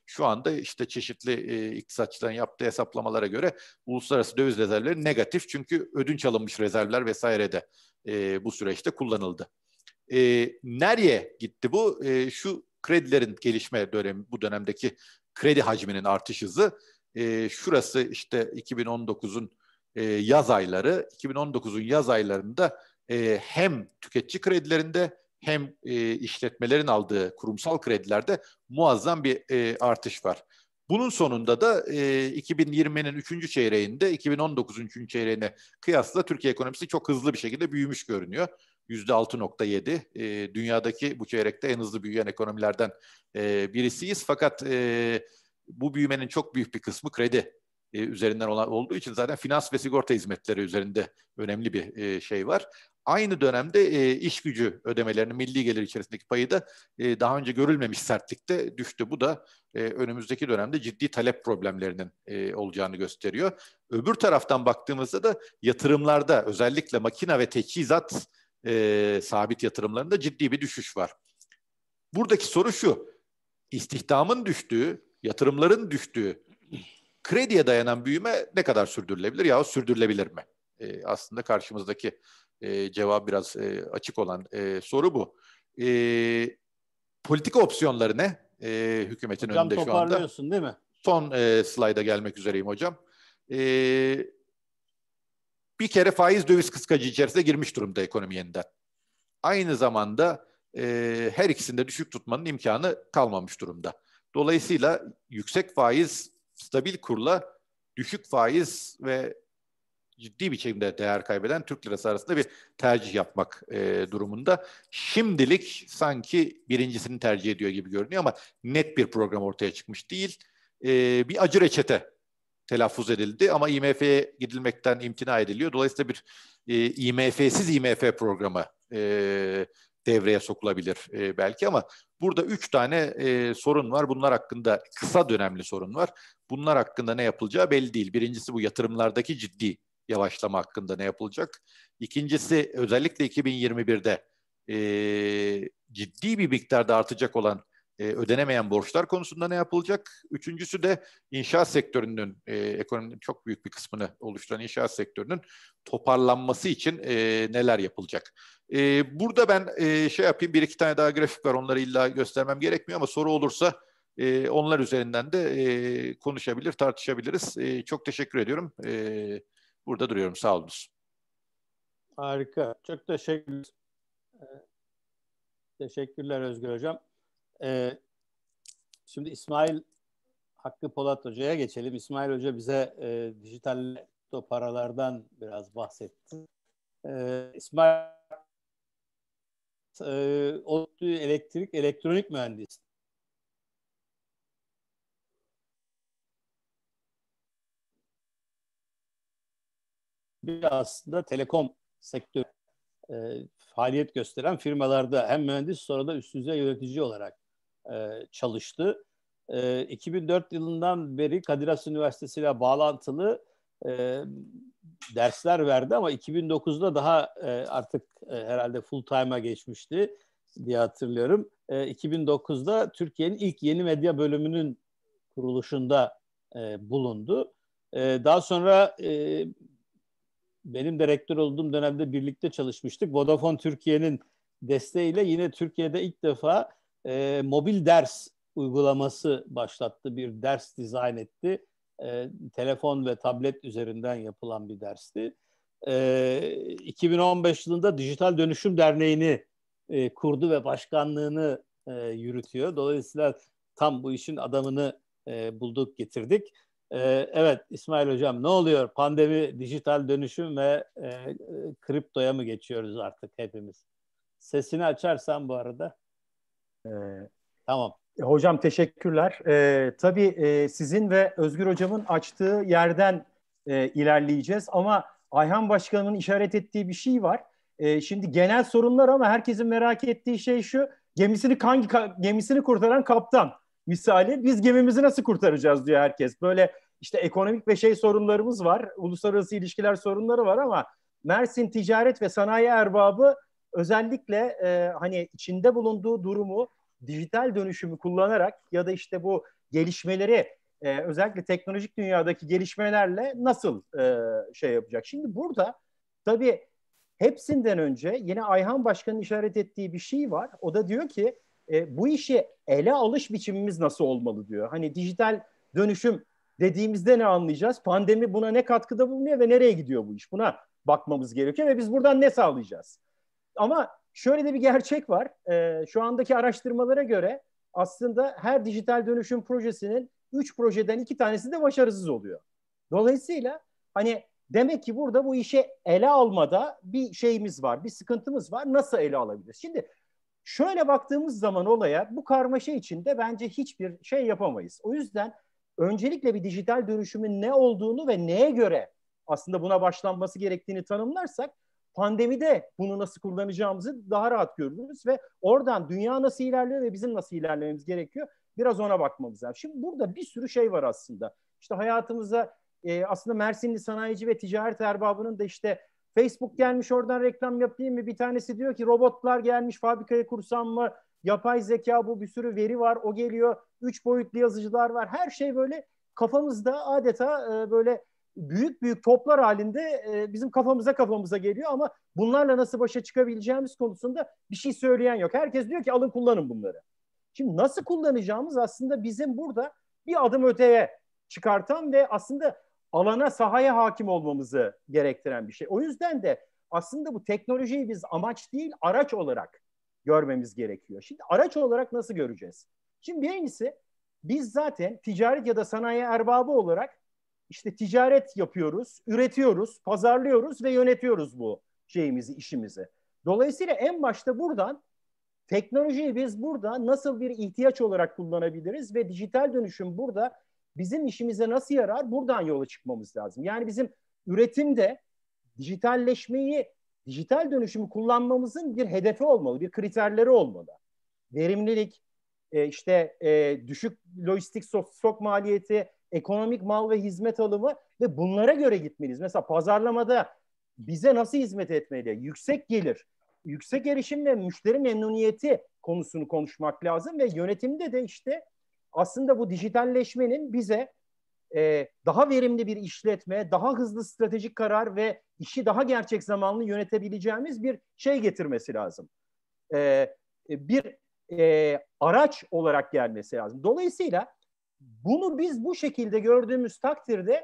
şu anda işte çeşitli e, iktisatçıların yaptığı hesaplamalara göre uluslararası döviz rezervleri negatif çünkü ödünç alınmış rezervler vesaire de e, bu süreçte kullanıldı. E, nereye gitti bu? E, şu kredilerin gelişme dönemi, bu dönemdeki kredi hacminin artış hızı. E, şurası işte 2019'un e, yaz ayları. 2019'un yaz aylarında e, hem tüketici kredilerinde hem e, işletmelerin aldığı kurumsal kredilerde muazzam bir e, artış var. Bunun sonunda da e, 2020'nin 3. çeyreğinde 2019'un 3. çeyreğine kıyasla Türkiye ekonomisi çok hızlı bir şekilde büyümüş görünüyor. %6.7. E, ee, dünyadaki bu çeyrekte en hızlı büyüyen ekonomilerden e, birisiyiz. Fakat e, bu büyümenin çok büyük bir kısmı kredi e, üzerinden olan olduğu için zaten finans ve sigorta hizmetleri üzerinde önemli bir e, şey var. Aynı dönemde e, iş gücü ödemelerinin milli gelir içerisindeki payı da e, daha önce görülmemiş sertlikte düştü. Bu da e, önümüzdeki dönemde ciddi talep problemlerinin e, olacağını gösteriyor. Öbür taraftan baktığımızda da yatırımlarda özellikle makina ve teçhizat e, sabit yatırımlarında ciddi bir düşüş var. Buradaki soru şu, istihdamın düştüğü, yatırımların düştüğü, krediye dayanan büyüme ne kadar sürdürülebilir yahut sürdürülebilir mi? E, aslında karşımızdaki e, cevap biraz e, açık olan e, soru bu. E, politika opsiyonları ne e, hükümetin hocam, önünde şu anda? Hocam toparlıyorsun değil mi? Son e, slayda gelmek üzereyim hocam. E, bir kere faiz döviz kıskacı içerisinde girmiş durumda ekonomi yeniden. Aynı zamanda e, her ikisinde düşük tutmanın imkanı kalmamış durumda. Dolayısıyla yüksek faiz stabil kurla düşük faiz ve ciddi biçimde değer kaybeden Türk lirası arasında bir tercih yapmak e, durumunda. Şimdilik sanki birincisini tercih ediyor gibi görünüyor ama net bir program ortaya çıkmış değil. E, bir acı reçete telaffuz edildi ama IMF'ye gidilmekten imtina ediliyor. Dolayısıyla bir e, IMF'siz IMF programı e, devreye sokulabilir e, belki ama burada üç tane e, sorun var. Bunlar hakkında kısa dönemli sorun var. Bunlar hakkında ne yapılacağı belli değil. Birincisi bu yatırımlardaki ciddi yavaşlama hakkında ne yapılacak? İkincisi özellikle 2021'de e, ciddi bir miktarda artacak olan e, ödenemeyen borçlar konusunda ne yapılacak? Üçüncüsü de inşaat sektörünün e, ekonominin çok büyük bir kısmını oluşturan inşaat sektörünün toparlanması için e, neler yapılacak? E, burada ben e, şey yapayım bir iki tane daha grafik var onları illa göstermem gerekmiyor ama soru olursa e, onlar üzerinden de e, konuşabilir, tartışabiliriz. E, çok teşekkür ediyorum. E, burada duruyorum. Sağ olunuz. Harika. Çok teşekkür. Ee, teşekkürler Özgür Hocam. Ee, şimdi İsmail Hakkı Polat Hoca'ya geçelim. İsmail Hoca bize e, dijital paralardan biraz bahsetti. E, İsmail e, elektrik elektronik mühendis, Bir aslında telekom sektörü e, faaliyet gösteren firmalarda hem mühendis sonra da üst düzey yönetici olarak e, çalıştı. 2004 e, yılından beri Kadir Has Üniversitesi ile bağlantılı e, dersler verdi ama 2009'da daha artık herhalde full time'a geçmişti diye hatırlıyorum. 2009'da Türkiye'nin ilk yeni medya bölümünün kuruluşunda bulundu. daha sonra benim de rektör olduğum dönemde birlikte çalışmıştık. Vodafone Türkiye'nin desteğiyle yine Türkiye'de ilk defa e, mobil ders uygulaması başlattı. Bir ders dizayn etti. E, telefon ve tablet üzerinden yapılan bir dersti. E, 2015 yılında Dijital Dönüşüm Derneği'ni e, kurdu ve başkanlığını e, yürütüyor. Dolayısıyla tam bu işin adamını e, bulduk, getirdik. E, evet İsmail Hocam ne oluyor? Pandemi, dijital dönüşüm ve e, e kriptoya mı geçiyoruz artık hepimiz? Sesini açarsan bu arada tamam. E, hocam teşekkürler. E, tabii e, sizin ve Özgür Hocam'ın açtığı yerden e, ilerleyeceğiz ama Ayhan Başkan'ın işaret ettiği bir şey var. E, şimdi genel sorunlar ama herkesin merak ettiği şey şu. Gemisini hangi ka, gemisini kurtaran kaptan misali biz gemimizi nasıl kurtaracağız diyor herkes. Böyle işte ekonomik ve şey sorunlarımız var. Uluslararası ilişkiler sorunları var ama Mersin Ticaret ve Sanayi Erbabı özellikle e, hani içinde bulunduğu durumu dijital dönüşümü kullanarak ya da işte bu gelişmeleri e, özellikle teknolojik dünyadaki gelişmelerle nasıl e, şey yapacak? Şimdi burada tabii hepsinden önce yine Ayhan Başkan'ın işaret ettiği bir şey var. O da diyor ki e, bu işi ele alış biçimimiz nasıl olmalı diyor. Hani dijital dönüşüm dediğimizde ne anlayacağız? Pandemi buna ne katkıda bulunuyor ve nereye gidiyor bu iş? Buna bakmamız gerekiyor ve biz buradan ne sağlayacağız? Ama şöyle de bir gerçek var. E, şu andaki araştırmalara göre aslında her dijital dönüşüm projesinin üç projeden iki tanesi de başarısız oluyor. Dolayısıyla hani demek ki burada bu işe ele almada bir şeyimiz var, bir sıkıntımız var. Nasıl ele alabiliriz? Şimdi şöyle baktığımız zaman olaya bu karmaşa içinde bence hiçbir şey yapamayız. O yüzden öncelikle bir dijital dönüşümün ne olduğunu ve neye göre aslında buna başlanması gerektiğini tanımlarsak pandemide bunu nasıl kullanacağımızı daha rahat görürüz ve oradan dünya nasıl ilerliyor ve bizim nasıl ilerlememiz gerekiyor biraz ona bakmamız lazım. Şimdi burada bir sürü şey var aslında. İşte hayatımıza e, aslında Mersinli sanayici ve ticaret erbabının da işte Facebook gelmiş oradan reklam yapayım mı? Bir tanesi diyor ki robotlar gelmiş fabrikaya kursam mı? Yapay zeka bu bir sürü veri var o geliyor. Üç boyutlu yazıcılar var. Her şey böyle kafamızda adeta e, böyle büyük büyük toplar halinde e, bizim kafamıza kafamıza geliyor ama bunlarla nasıl başa çıkabileceğimiz konusunda bir şey söyleyen yok. Herkes diyor ki alın kullanın bunları. Şimdi nasıl kullanacağımız aslında bizim burada bir adım öteye çıkartan ve aslında alana sahaya hakim olmamızı gerektiren bir şey. O yüzden de aslında bu teknolojiyi biz amaç değil araç olarak görmemiz gerekiyor. Şimdi araç olarak nasıl göreceğiz? Şimdi birincisi biz zaten ticaret ya da sanayi erbabı olarak işte ticaret yapıyoruz, üretiyoruz, pazarlıyoruz ve yönetiyoruz bu şeyimizi, işimizi. Dolayısıyla en başta buradan teknolojiyi biz burada nasıl bir ihtiyaç olarak kullanabiliriz ve dijital dönüşüm burada bizim işimize nasıl yarar? Buradan yola çıkmamız lazım. Yani bizim üretimde dijitalleşmeyi, dijital dönüşümü kullanmamızın bir hedefi olmalı, bir kriterleri olmalı. Verimlilik, e, işte e, düşük lojistik sok maliyeti, ekonomik mal ve hizmet alımı ve bunlara göre gitmeliyiz. Mesela pazarlamada bize nasıl hizmet etmeli? Yüksek gelir, yüksek erişim ve müşteri memnuniyeti konusunu konuşmak lazım ve yönetimde de işte aslında bu dijitalleşmenin bize e, daha verimli bir işletme, daha hızlı stratejik karar ve işi daha gerçek zamanlı yönetebileceğimiz bir şey getirmesi lazım. E, e bir e, araç olarak gelmesi lazım. Dolayısıyla bunu biz bu şekilde gördüğümüz takdirde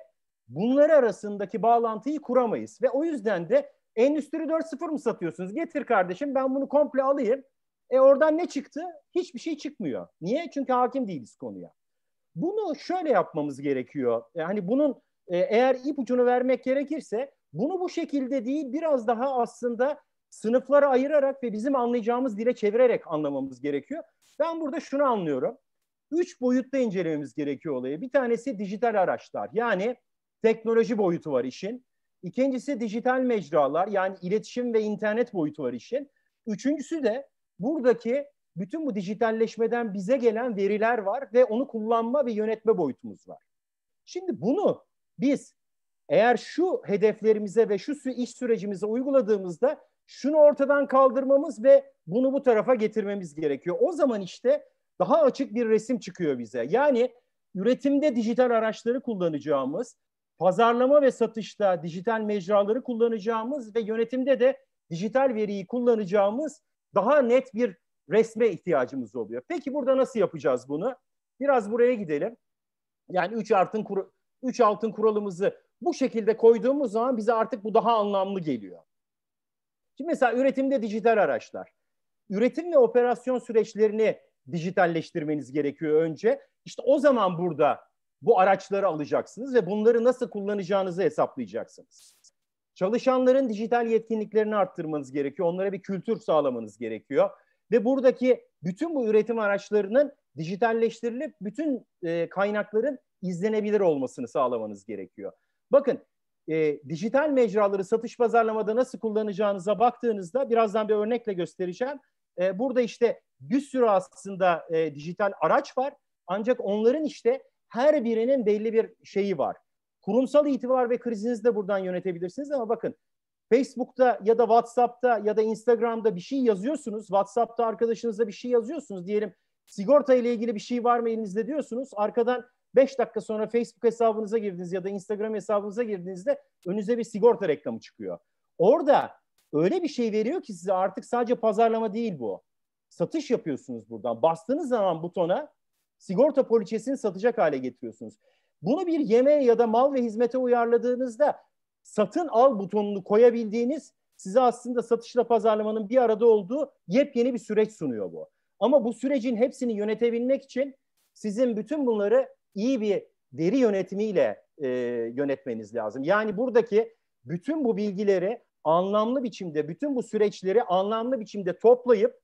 bunları arasındaki bağlantıyı kuramayız. Ve o yüzden de endüstri 4.0 mı satıyorsunuz? Getir kardeşim ben bunu komple alayım. E oradan ne çıktı? Hiçbir şey çıkmıyor. Niye? Çünkü hakim değiliz konuya. Bunu şöyle yapmamız gerekiyor. Yani e, bunun e, eğer ipucunu vermek gerekirse bunu bu şekilde değil biraz daha aslında sınıflara ayırarak ve bizim anlayacağımız dile çevirerek anlamamız gerekiyor. Ben burada şunu anlıyorum üç boyutta incelememiz gerekiyor olayı. Bir tanesi dijital araçlar yani teknoloji boyutu var işin. İkincisi dijital mecralar yani iletişim ve internet boyutu var işin. Üçüncüsü de buradaki bütün bu dijitalleşmeden bize gelen veriler var ve onu kullanma ve yönetme boyutumuz var. Şimdi bunu biz eğer şu hedeflerimize ve şu iş sürecimize uyguladığımızda şunu ortadan kaldırmamız ve bunu bu tarafa getirmemiz gerekiyor. O zaman işte daha açık bir resim çıkıyor bize. Yani üretimde dijital araçları kullanacağımız, pazarlama ve satışta dijital mecraları kullanacağımız ve yönetimde de dijital veriyi kullanacağımız daha net bir resme ihtiyacımız oluyor. Peki burada nasıl yapacağız bunu? Biraz buraya gidelim. Yani 3 altın kuru, üç altın kuralımızı bu şekilde koyduğumuz zaman bize artık bu daha anlamlı geliyor. Şimdi mesela üretimde dijital araçlar. Üretim ve operasyon süreçlerini dijitalleştirmeniz gerekiyor önce. İşte o zaman burada bu araçları alacaksınız ve bunları nasıl kullanacağınızı hesaplayacaksınız. Çalışanların dijital yetkinliklerini arttırmanız gerekiyor. Onlara bir kültür sağlamanız gerekiyor. Ve buradaki bütün bu üretim araçlarının dijitalleştirilip bütün e, kaynakların izlenebilir olmasını sağlamanız gerekiyor. Bakın e, dijital mecraları satış pazarlamada nasıl kullanacağınıza baktığınızda birazdan bir örnekle göstereceğim. E, burada işte bir sürü aslında e, dijital araç var. Ancak onların işte her birinin belli bir şeyi var. Kurumsal itibar ve krizinizi de buradan yönetebilirsiniz ama bakın Facebook'ta ya da WhatsApp'ta ya da Instagram'da bir şey yazıyorsunuz. WhatsApp'ta arkadaşınıza bir şey yazıyorsunuz. Diyelim sigorta ile ilgili bir şey var mı elinizde diyorsunuz. Arkadan 5 dakika sonra Facebook hesabınıza girdiniz ya da Instagram hesabınıza girdiğinizde önünüze bir sigorta reklamı çıkıyor. Orada öyle bir şey veriyor ki size artık sadece pazarlama değil bu satış yapıyorsunuz buradan. Bastığınız zaman butona sigorta poliçesini satacak hale getiriyorsunuz. Bunu bir yemeğe ya da mal ve hizmete uyarladığınızda satın al butonunu koyabildiğiniz size aslında satışla pazarlamanın bir arada olduğu yepyeni bir süreç sunuyor bu. Ama bu sürecin hepsini yönetebilmek için sizin bütün bunları iyi bir veri yönetimiyle e, yönetmeniz lazım. Yani buradaki bütün bu bilgileri anlamlı biçimde, bütün bu süreçleri anlamlı biçimde toplayıp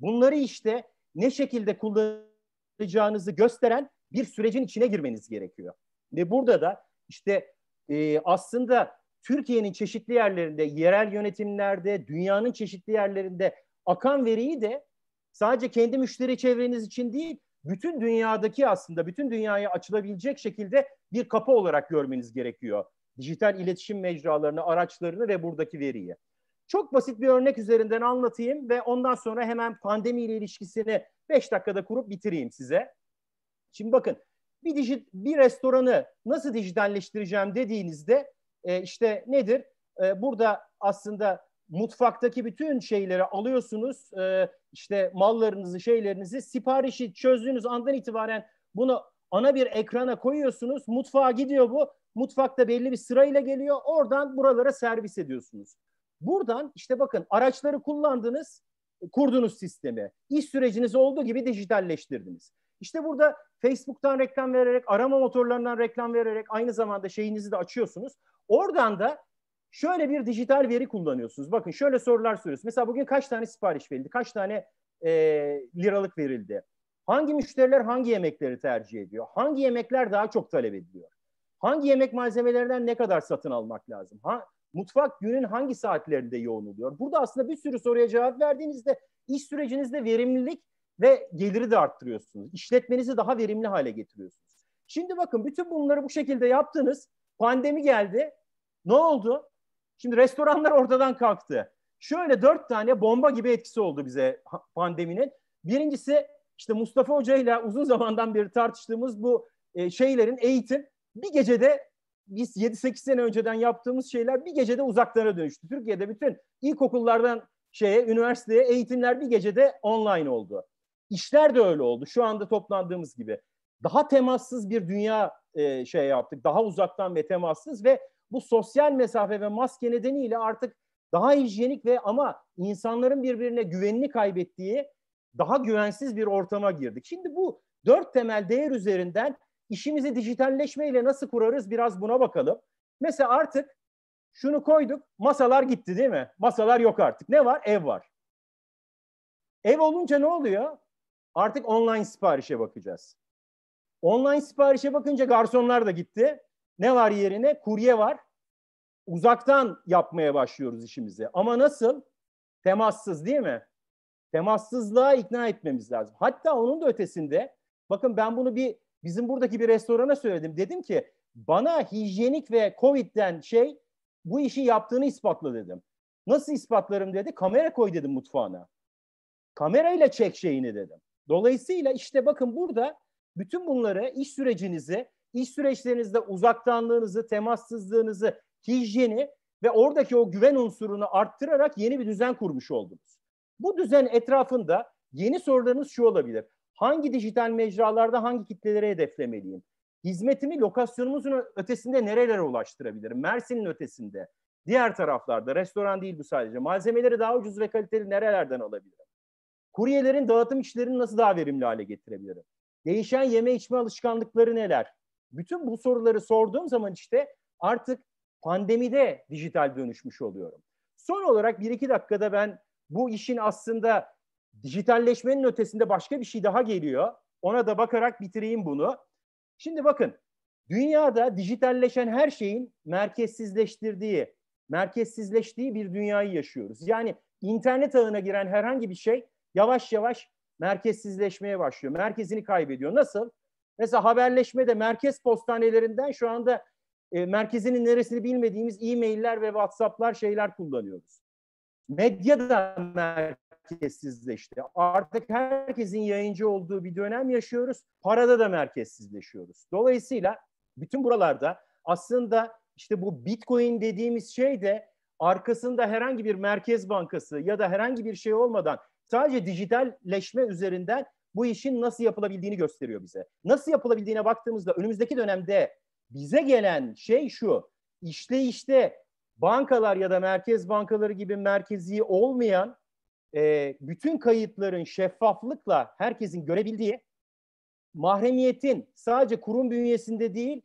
Bunları işte ne şekilde kullanacağınızı gösteren bir sürecin içine girmeniz gerekiyor. Ve burada da işte e, aslında Türkiye'nin çeşitli yerlerinde, yerel yönetimlerde, dünyanın çeşitli yerlerinde akan veriyi de sadece kendi müşteri çevreniz için değil, bütün dünyadaki aslında bütün dünyaya açılabilecek şekilde bir kapı olarak görmeniz gerekiyor. Dijital iletişim mecralarını, araçlarını ve buradaki veriyi. Çok basit bir örnek üzerinden anlatayım ve ondan sonra hemen pandemiyle ilişkisini 5 dakikada kurup bitireyim size. Şimdi bakın bir, dijit, bir restoranı nasıl dijitalleştireceğim dediğinizde e, işte nedir? E, burada aslında mutfaktaki bütün şeyleri alıyorsunuz. E, işte mallarınızı, şeylerinizi siparişi çözdüğünüz andan itibaren bunu ana bir ekrana koyuyorsunuz. Mutfağa gidiyor bu. Mutfakta belli bir sırayla geliyor. Oradan buralara servis ediyorsunuz. Buradan işte bakın araçları kullandınız, kurdunuz sistemi. İş sürecinizi olduğu gibi dijitalleştirdiniz. İşte burada Facebook'tan reklam vererek, arama motorlarından reklam vererek aynı zamanda şeyinizi de açıyorsunuz. Oradan da şöyle bir dijital veri kullanıyorsunuz. Bakın şöyle sorular soruyorsunuz. Mesela bugün kaç tane sipariş verildi? Kaç tane e, liralık verildi? Hangi müşteriler hangi yemekleri tercih ediyor? Hangi yemekler daha çok talep ediliyor? Hangi yemek malzemelerinden ne kadar satın almak lazım? Ha, Mutfak günün hangi saatlerinde yoğun oluyor? Burada aslında bir sürü soruya cevap verdiğinizde iş sürecinizde verimlilik ve geliri de arttırıyorsunuz. İşletmenizi daha verimli hale getiriyorsunuz. Şimdi bakın bütün bunları bu şekilde yaptınız. Pandemi geldi. Ne oldu? Şimdi restoranlar ortadan kalktı. Şöyle dört tane bomba gibi etkisi oldu bize pandeminin. Birincisi işte Mustafa Hoca ile uzun zamandan beri tartıştığımız bu e, şeylerin eğitim bir gecede biz 7-8 sene önceden yaptığımız şeyler bir gecede uzaklara dönüştü. Türkiye'de bütün ilkokullardan şeye, üniversiteye eğitimler bir gecede online oldu. İşler de öyle oldu. Şu anda toplandığımız gibi. Daha temassız bir dünya e, şey yaptık. Daha uzaktan ve temassız ve bu sosyal mesafe ve maske nedeniyle artık daha hijyenik ve ama insanların birbirine güvenini kaybettiği daha güvensiz bir ortama girdik. Şimdi bu dört temel değer üzerinden İşimizi dijitalleşmeyle nasıl kurarız biraz buna bakalım. Mesela artık şunu koyduk, masalar gitti değil mi? Masalar yok artık. Ne var? Ev var. Ev olunca ne oluyor? Artık online siparişe bakacağız. Online siparişe bakınca garsonlar da gitti. Ne var yerine? Kurye var. Uzaktan yapmaya başlıyoruz işimizi. Ama nasıl? Temassız değil mi? Temassızlığa ikna etmemiz lazım. Hatta onun da ötesinde bakın ben bunu bir Bizim buradaki bir restorana söyledim. Dedim ki bana hijyenik ve Covid'den şey bu işi yaptığını ispatla dedim. Nasıl ispatlarım dedi. Kamera koy dedim mutfağına. Kamerayla çek şeyini dedim. Dolayısıyla işte bakın burada bütün bunları iş sürecinizi, iş süreçlerinizde uzaktanlığınızı, temassızlığınızı, hijyeni ve oradaki o güven unsurunu arttırarak yeni bir düzen kurmuş oldunuz. Bu düzen etrafında yeni sorularınız şu olabilir hangi dijital mecralarda hangi kitlelere hedeflemeliyim? Hizmetimi lokasyonumuzun ötesinde nerelere ulaştırabilirim? Mersin'in ötesinde, diğer taraflarda, restoran değil bu sadece. Malzemeleri daha ucuz ve kaliteli nerelerden alabilirim? Kuryelerin dağıtım işlerini nasıl daha verimli hale getirebilirim? Değişen yeme içme alışkanlıkları neler? Bütün bu soruları sorduğum zaman işte artık pandemide dijital dönüşmüş oluyorum. Son olarak bir iki dakikada ben bu işin aslında Dijitalleşmenin ötesinde başka bir şey daha geliyor. Ona da bakarak bitireyim bunu. Şimdi bakın, dünyada dijitalleşen her şeyin merkezsizleştirdiği, merkezsizleştiği bir dünyayı yaşıyoruz. Yani internet ağına giren herhangi bir şey yavaş yavaş merkezsizleşmeye başlıyor. Merkezini kaybediyor. Nasıl? Mesela haberleşmede merkez postanelerinden şu anda e, merkezinin neresini bilmediğimiz e-mailler ve WhatsApp'lar şeyler kullanıyoruz. Medya da merkezsizleşti. Artık herkesin yayıncı olduğu bir dönem yaşıyoruz. Parada da merkezsizleşiyoruz. Dolayısıyla bütün buralarda aslında işte bu Bitcoin dediğimiz şey de arkasında herhangi bir merkez bankası ya da herhangi bir şey olmadan sadece dijitalleşme üzerinden bu işin nasıl yapılabildiğini gösteriyor bize. Nasıl yapılabildiğine baktığımızda önümüzdeki dönemde bize gelen şey şu. İşte işte bankalar ya da merkez bankaları gibi merkezi olmayan e, bütün kayıtların şeffaflıkla herkesin görebildiği, mahremiyetin sadece kurum bünyesinde değil,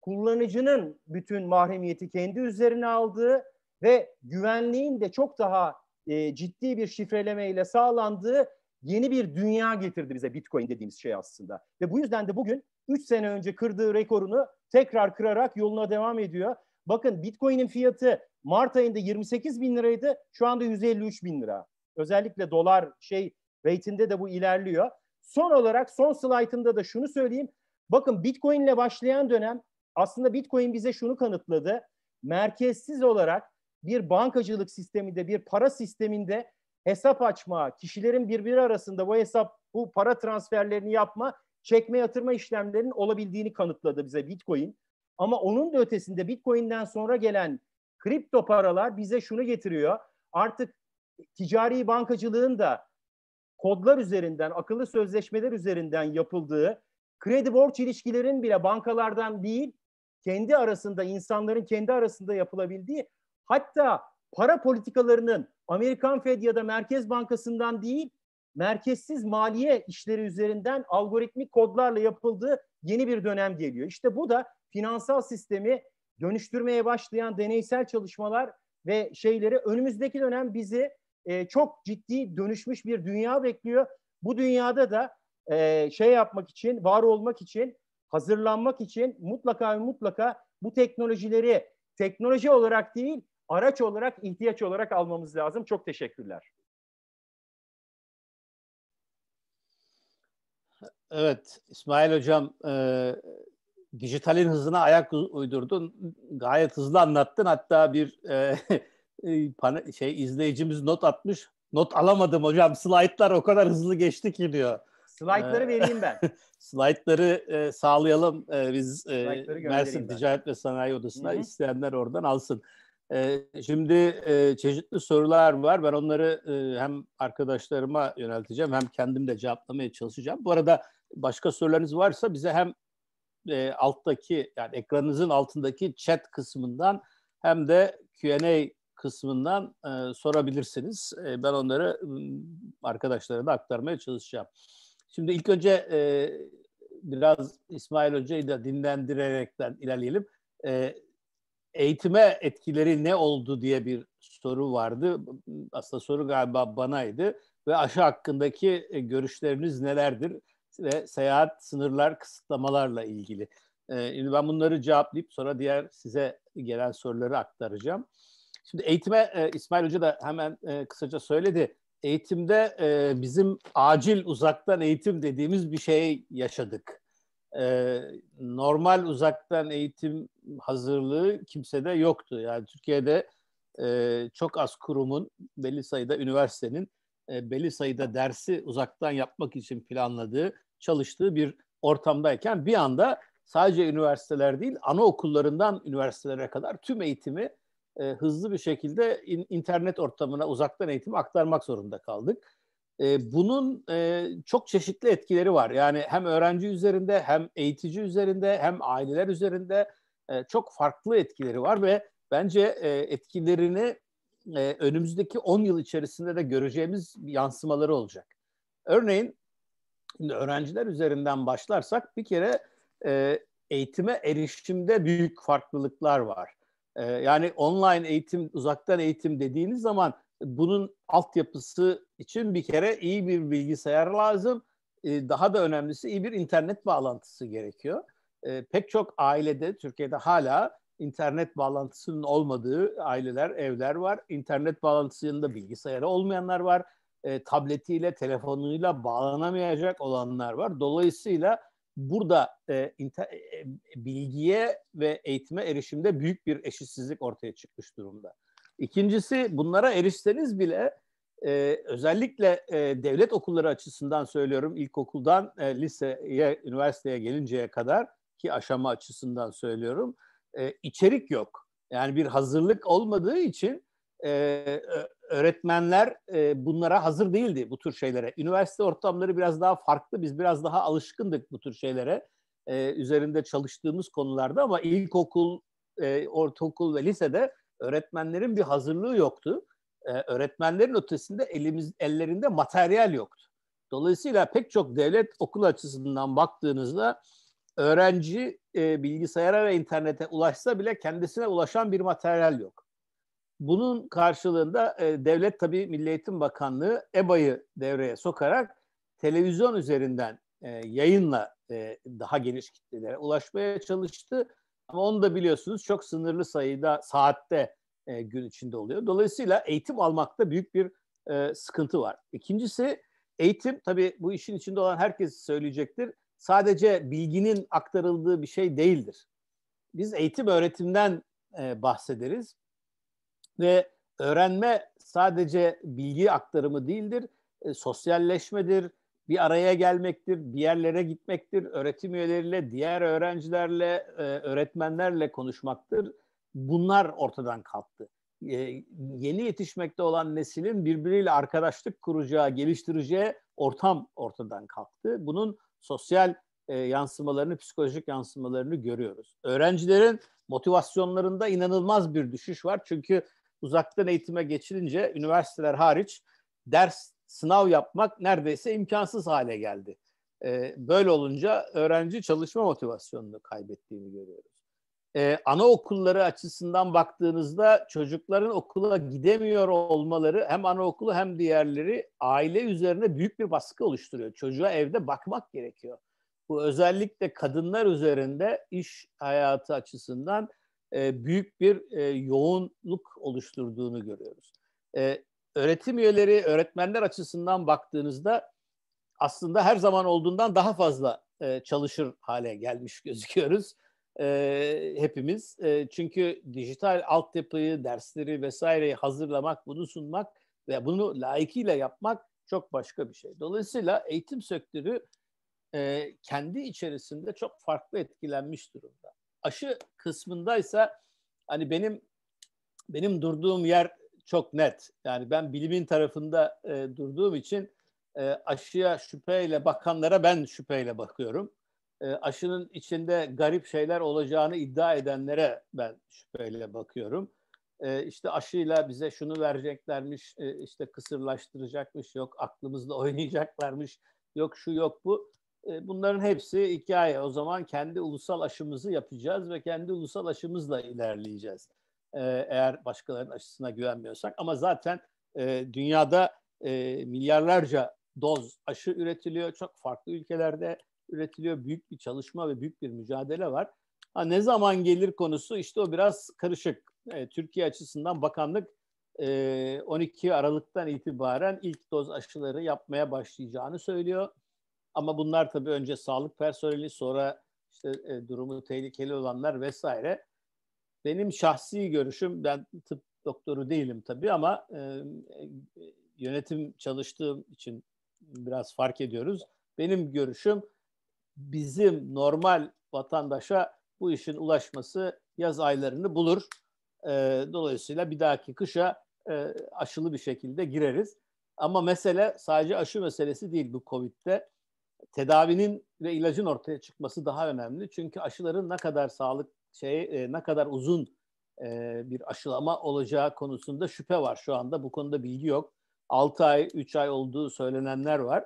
kullanıcının bütün mahremiyeti kendi üzerine aldığı ve güvenliğin de çok daha e, ciddi bir şifreleme ile sağlandığı yeni bir dünya getirdi bize Bitcoin dediğimiz şey aslında. Ve bu yüzden de bugün 3 sene önce kırdığı rekorunu tekrar kırarak yoluna devam ediyor. Bakın Bitcoin'in fiyatı Mart ayında 28 bin liraydı. Şu anda 153 bin lira. Özellikle dolar şey rate'inde de bu ilerliyor. Son olarak son slaytımda da şunu söyleyeyim. Bakın Bitcoin ile başlayan dönem aslında Bitcoin bize şunu kanıtladı. Merkezsiz olarak bir bankacılık sisteminde, bir para sisteminde hesap açma, kişilerin birbiri arasında bu hesap, bu para transferlerini yapma, çekme yatırma işlemlerinin olabildiğini kanıtladı bize Bitcoin. Ama onun da ötesinde Bitcoin'den sonra gelen kripto paralar bize şunu getiriyor. Artık ticari bankacılığın da kodlar üzerinden, akıllı sözleşmeler üzerinden yapıldığı, kredi borç ilişkilerin bile bankalardan değil, kendi arasında, insanların kendi arasında yapılabildiği, hatta para politikalarının Amerikan Fed ya da Merkez Bankası'ndan değil, merkezsiz maliye işleri üzerinden algoritmik kodlarla yapıldığı yeni bir dönem geliyor. İşte bu da finansal sistemi dönüştürmeye başlayan deneysel çalışmalar ve şeyleri önümüzdeki dönem bizi e, çok ciddi dönüşmüş bir dünya bekliyor. Bu dünyada da e, şey yapmak için, var olmak için, hazırlanmak için mutlaka ve mutlaka bu teknolojileri teknoloji olarak değil, araç olarak, ihtiyaç olarak almamız lazım. Çok teşekkürler. Evet, İsmail Hocam e, dijitalin hızına ayak uydurdun. Gayet hızlı anlattın. Hatta bir e, e, şey izleyicimiz not atmış. Not alamadım hocam. Slaytlar o kadar hızlı geçti ki diyor. Slaytları ee, vereyim ben. Slaytları e, sağlayalım e, biz e, Mersin ben. Ticaret ve Sanayi Odası'na Hı-hı. isteyenler oradan alsın. E, şimdi e, çeşitli sorular var. Ben onları e, hem arkadaşlarıma yönelteceğim hem kendim de cevaplamaya çalışacağım. Bu arada başka sorularınız varsa bize hem e, alttaki yani ekranınızın altındaki chat kısmından hem de Q&A kısmından e, sorabilirsiniz. E, ben onları arkadaşlara da aktarmaya çalışacağım. Şimdi ilk önce e, biraz İsmail Hoca'yı da dinlendirerekten ilerleyelim. E, eğitime etkileri ne oldu diye bir soru vardı. Aslında soru galiba banaydı. Ve aşı hakkındaki e, görüşleriniz nelerdir? Ve seyahat sınırlar kısıtlamalarla ilgili. E, şimdi ben bunları cevaplayıp sonra diğer size gelen soruları aktaracağım. Şimdi eğitime e, İsmail Hoca da hemen e, kısaca söyledi. Eğitimde e, bizim acil uzaktan eğitim dediğimiz bir şey yaşadık. E, normal uzaktan eğitim hazırlığı kimsede yoktu. Yani Türkiye'de e, çok az kurumun, belli sayıda üniversitenin e, belli sayıda dersi uzaktan yapmak için planladığı, çalıştığı bir ortamdayken bir anda sadece üniversiteler değil, anaokullarından üniversitelere kadar tüm eğitimi e, hızlı bir şekilde in, internet ortamına uzaktan eğitim aktarmak zorunda kaldık. E, bunun e, çok çeşitli etkileri var. Yani hem öğrenci üzerinde hem eğitici üzerinde hem aileler üzerinde e, çok farklı etkileri var ve bence e, etkilerini e, önümüzdeki 10 yıl içerisinde de göreceğimiz yansımaları olacak. Örneğin öğrenciler üzerinden başlarsak bir kere e, eğitime erişimde büyük farklılıklar var. E, yani online eğitim, uzaktan eğitim dediğiniz zaman bunun altyapısı için bir kere iyi bir bilgisayar lazım. E, daha da önemlisi iyi bir internet bağlantısı gerekiyor. E, pek çok ailede, Türkiye'de hala internet bağlantısının olmadığı aileler, evler var. İnternet bağlantısında bilgisayarı olmayanlar var. E, tabletiyle, telefonuyla bağlanamayacak olanlar var. Dolayısıyla burada e, inter, e, e, bilgiye ve eğitime erişimde büyük bir eşitsizlik ortaya çıkmış durumda. İkincisi bunlara erişseniz bile e, özellikle e, devlet okulları açısından söylüyorum ilkokuldan e, liseye, üniversiteye gelinceye kadar ki aşama açısından söylüyorum e, içerik yok. Yani bir hazırlık olmadığı için e, öğretmenler e, bunlara hazır değildi bu tür şeylere. Üniversite ortamları biraz daha farklı. Biz biraz daha alışkındık bu tür şeylere. E, üzerinde çalıştığımız konularda ama ilkokul, e, ortaokul ve lisede öğretmenlerin bir hazırlığı yoktu. E, öğretmenlerin ötesinde elimiz ellerinde materyal yoktu. Dolayısıyla pek çok devlet okul açısından baktığınızda öğrenci e, bilgisayara ve internete ulaşsa bile kendisine ulaşan bir materyal yok. Bunun karşılığında e, devlet tabii Milli Eğitim Bakanlığı EBA'yı devreye sokarak televizyon üzerinden e, yayınla e, daha geniş kitlelere ulaşmaya çalıştı. Ama onu da biliyorsunuz çok sınırlı sayıda saatte e, gün içinde oluyor. Dolayısıyla eğitim almakta büyük bir e, sıkıntı var. İkincisi eğitim tabii bu işin içinde olan herkes söyleyecektir. Sadece bilginin aktarıldığı bir şey değildir. Biz eğitim öğretimden e, bahsederiz. Ve öğrenme sadece bilgi aktarımı değildir, e, sosyalleşmedir, bir araya gelmektir, bir yerlere gitmektir, öğretim üyeleriyle, diğer öğrencilerle, e, öğretmenlerle konuşmaktır. Bunlar ortadan kalktı. E, yeni yetişmekte olan neslin birbiriyle arkadaşlık kuracağı, geliştireceği ortam ortadan kalktı. Bunun sosyal e, yansımalarını, psikolojik yansımalarını görüyoruz. Öğrencilerin motivasyonlarında inanılmaz bir düşüş var. Çünkü uzaktan eğitime geçilince üniversiteler hariç ders sınav yapmak neredeyse imkansız hale geldi. E, böyle olunca öğrenci çalışma motivasyonunu kaybettiğini görüyoruz. Ee, Ana okulları açısından baktığınızda çocukların okula gidemiyor olmaları hem anaokulu hem diğerleri aile üzerine büyük bir baskı oluşturuyor. Çocuğa evde bakmak gerekiyor. Bu özellikle kadınlar üzerinde iş hayatı açısından e, büyük bir e, yoğunluk oluşturduğunu görüyoruz. E, öğretim üyeleri, öğretmenler açısından baktığınızda aslında her zaman olduğundan daha fazla çalışır hale gelmiş gözüküyoruz hepimiz. çünkü dijital altyapıyı, dersleri vesaireyi hazırlamak, bunu sunmak ve bunu layıkıyla yapmak çok başka bir şey. Dolayısıyla eğitim sektörü kendi içerisinde çok farklı etkilenmiş durumda aşı kısmındaysa hani benim benim durduğum yer çok net. Yani ben bilimin tarafında e, durduğum için e, aşıya şüpheyle bakanlara ben şüpheyle bakıyorum. E, aşının içinde garip şeyler olacağını iddia edenlere ben şüpheyle bakıyorum. E, işte aşıyla bize şunu vereceklermiş, e, işte kısırlaştıracakmış, yok aklımızla oynayacaklarmış, yok şu yok bu. Bunların hepsi hikaye. O zaman kendi ulusal aşımızı yapacağız ve kendi ulusal aşımızla ilerleyeceğiz. Eğer başkalarının aşısına güvenmiyorsak. Ama zaten dünyada milyarlarca doz aşı üretiliyor. Çok farklı ülkelerde üretiliyor. Büyük bir çalışma ve büyük bir mücadele var. Ha, ne zaman gelir konusu işte o biraz karışık. Türkiye açısından bakanlık 12 Aralık'tan itibaren ilk doz aşıları yapmaya başlayacağını söylüyor. Ama bunlar tabii önce sağlık personeli sonra işte e, durumu tehlikeli olanlar vesaire. Benim şahsi görüşüm ben tıp doktoru değilim tabii ama e, yönetim çalıştığım için biraz fark ediyoruz. Benim görüşüm bizim normal vatandaşa bu işin ulaşması yaz aylarını bulur. E, dolayısıyla bir dahaki kışa e, aşılı bir şekilde gireriz. Ama mesele sadece aşı meselesi değil bu COVID'de tedavinin ve ilacın ortaya çıkması daha önemli. Çünkü aşıların ne kadar sağlık şey e, ne kadar uzun e, bir aşılama olacağı konusunda şüphe var şu anda. Bu konuda bilgi yok. 6 ay, 3 ay olduğu söylenenler var.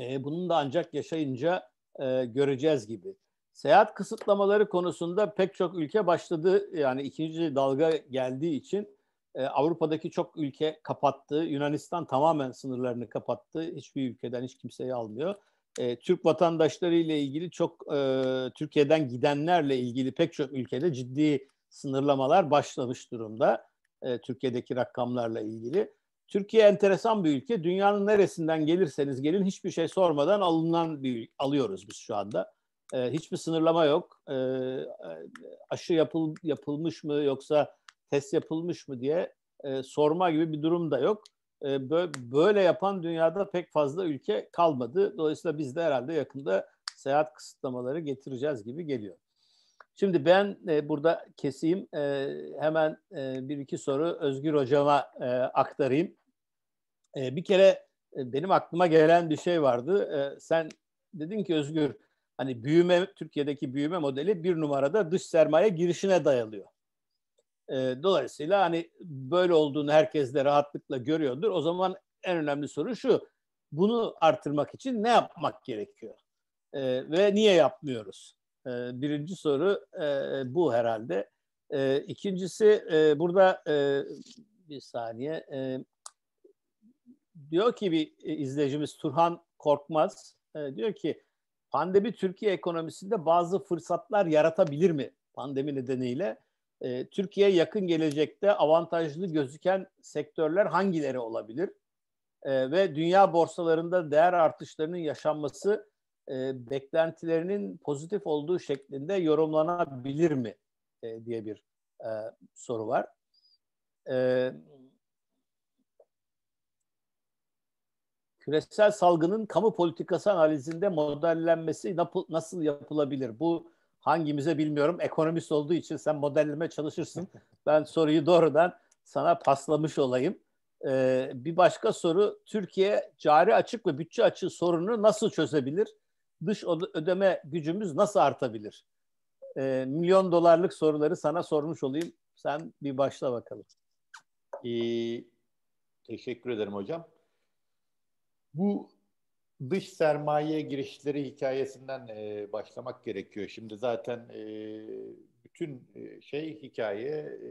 E, bunun da ancak yaşayınca e, göreceğiz gibi. Seyahat kısıtlamaları konusunda pek çok ülke başladı. Yani ikinci dalga geldiği için ee, Avrupa'daki çok ülke kapattı. Yunanistan tamamen sınırlarını kapattı. Hiçbir ülkeden hiç kimseyi almıyor. E, Türk vatandaşları ile ilgili çok e, Türkiye'den gidenlerle ilgili pek çok ülkede ciddi sınırlamalar başlamış durumda. E, Türkiye'deki rakamlarla ilgili. Türkiye enteresan bir ülke. Dünyanın neresinden gelirseniz gelin hiçbir şey sormadan alınan bir alıyoruz biz şu anda. E, hiçbir sınırlama yok. E, aşı yapıl, yapılmış mı yoksa test yapılmış mı diye e, sorma gibi bir durum da yok. E, böyle yapan dünyada pek fazla ülke kalmadı. Dolayısıyla biz de herhalde yakında seyahat kısıtlamaları getireceğiz gibi geliyor. Şimdi ben e, burada keseyim. E, hemen e, bir iki soru Özgür Hocam'a e, aktarayım. E, bir kere e, benim aklıma gelen bir şey vardı. E, sen dedin ki Özgür hani büyüme Türkiye'deki büyüme modeli bir numarada dış sermaye girişine dayalıyor. E, dolayısıyla hani böyle olduğunu herkes de rahatlıkla görüyordur. O zaman en önemli soru şu. Bunu artırmak için ne yapmak gerekiyor? E, ve niye yapmıyoruz? E, birinci soru e, bu herhalde. E, ikincisi e, burada e, bir saniye e, diyor ki bir izleyicimiz Turhan Korkmaz e, diyor ki pandemi Türkiye ekonomisinde bazı fırsatlar yaratabilir mi pandemi nedeniyle? e, ee, Türkiye yakın gelecekte avantajlı gözüken sektörler hangileri olabilir? E, ve dünya borsalarında değer artışlarının yaşanması e, beklentilerinin pozitif olduğu şeklinde yorumlanabilir mi e, diye bir e, soru var. E, küresel salgının kamu politikası analizinde modellenmesi nasıl yapılabilir? Bu Hangimize bilmiyorum. Ekonomist olduğu için sen modelleme çalışırsın. Ben soruyu doğrudan sana paslamış olayım. Ee, bir başka soru, Türkiye cari açık ve bütçe açığı sorununu nasıl çözebilir? Dış ödeme gücümüz nasıl artabilir? Ee, milyon dolarlık soruları sana sormuş olayım. Sen bir başla bakalım. Ee, teşekkür ederim hocam. Bu dış sermaye girişleri hikayesinden e, başlamak gerekiyor. Şimdi zaten e, bütün e, şey hikaye e,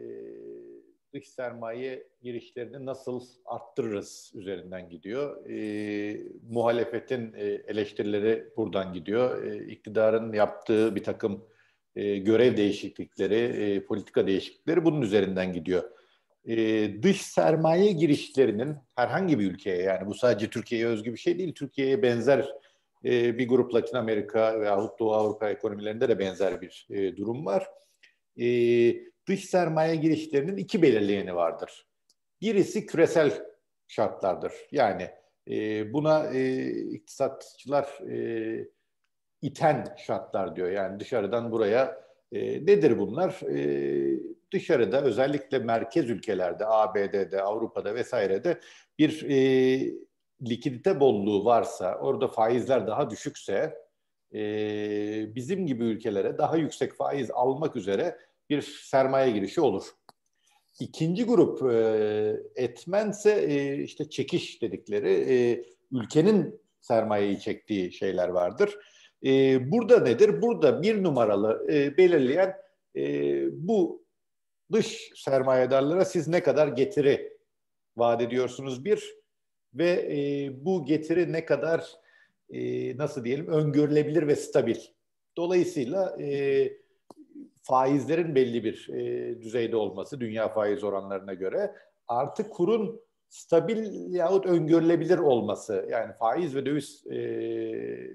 dış sermaye girişlerini nasıl arttırırız üzerinden gidiyor. E, muhalefetin e, eleştirileri buradan gidiyor. E, iktidarın yaptığı bir takım e, görev değişiklikleri, e, politika değişiklikleri bunun üzerinden gidiyor e, dış sermaye girişlerinin herhangi bir ülkeye yani bu sadece Türkiye'ye özgü bir şey değil, Türkiye'ye benzer e, bir grup Latin Amerika veyahut Doğu Avrupa ekonomilerinde de benzer bir e, durum var. E, dış sermaye girişlerinin iki belirleyeni vardır. Birisi küresel şartlardır. Yani e, buna e, iktisatçılar e, iten şartlar diyor. Yani dışarıdan buraya e, nedir bunlar? E, dışarıda özellikle merkez ülkelerde, ABD'de, Avrupa'da vesairede bir e, likidite bolluğu varsa, orada faizler daha düşükse e, bizim gibi ülkelere daha yüksek faiz almak üzere bir sermaye girişi olur. İkinci grup e, etmense e, işte çekiş dedikleri e, ülkenin sermayeyi çektiği şeyler vardır. E, burada nedir? Burada bir numaralı e, belirleyen e, bu dış sermayedarlara siz ne kadar getiri vaat ediyorsunuz bir ve e, bu getiri ne kadar e, nasıl diyelim öngörülebilir ve stabil. Dolayısıyla e, faizlerin belli bir e, düzeyde olması dünya faiz oranlarına göre artı kurun stabil yahut öngörülebilir olması yani faiz ve döviz e,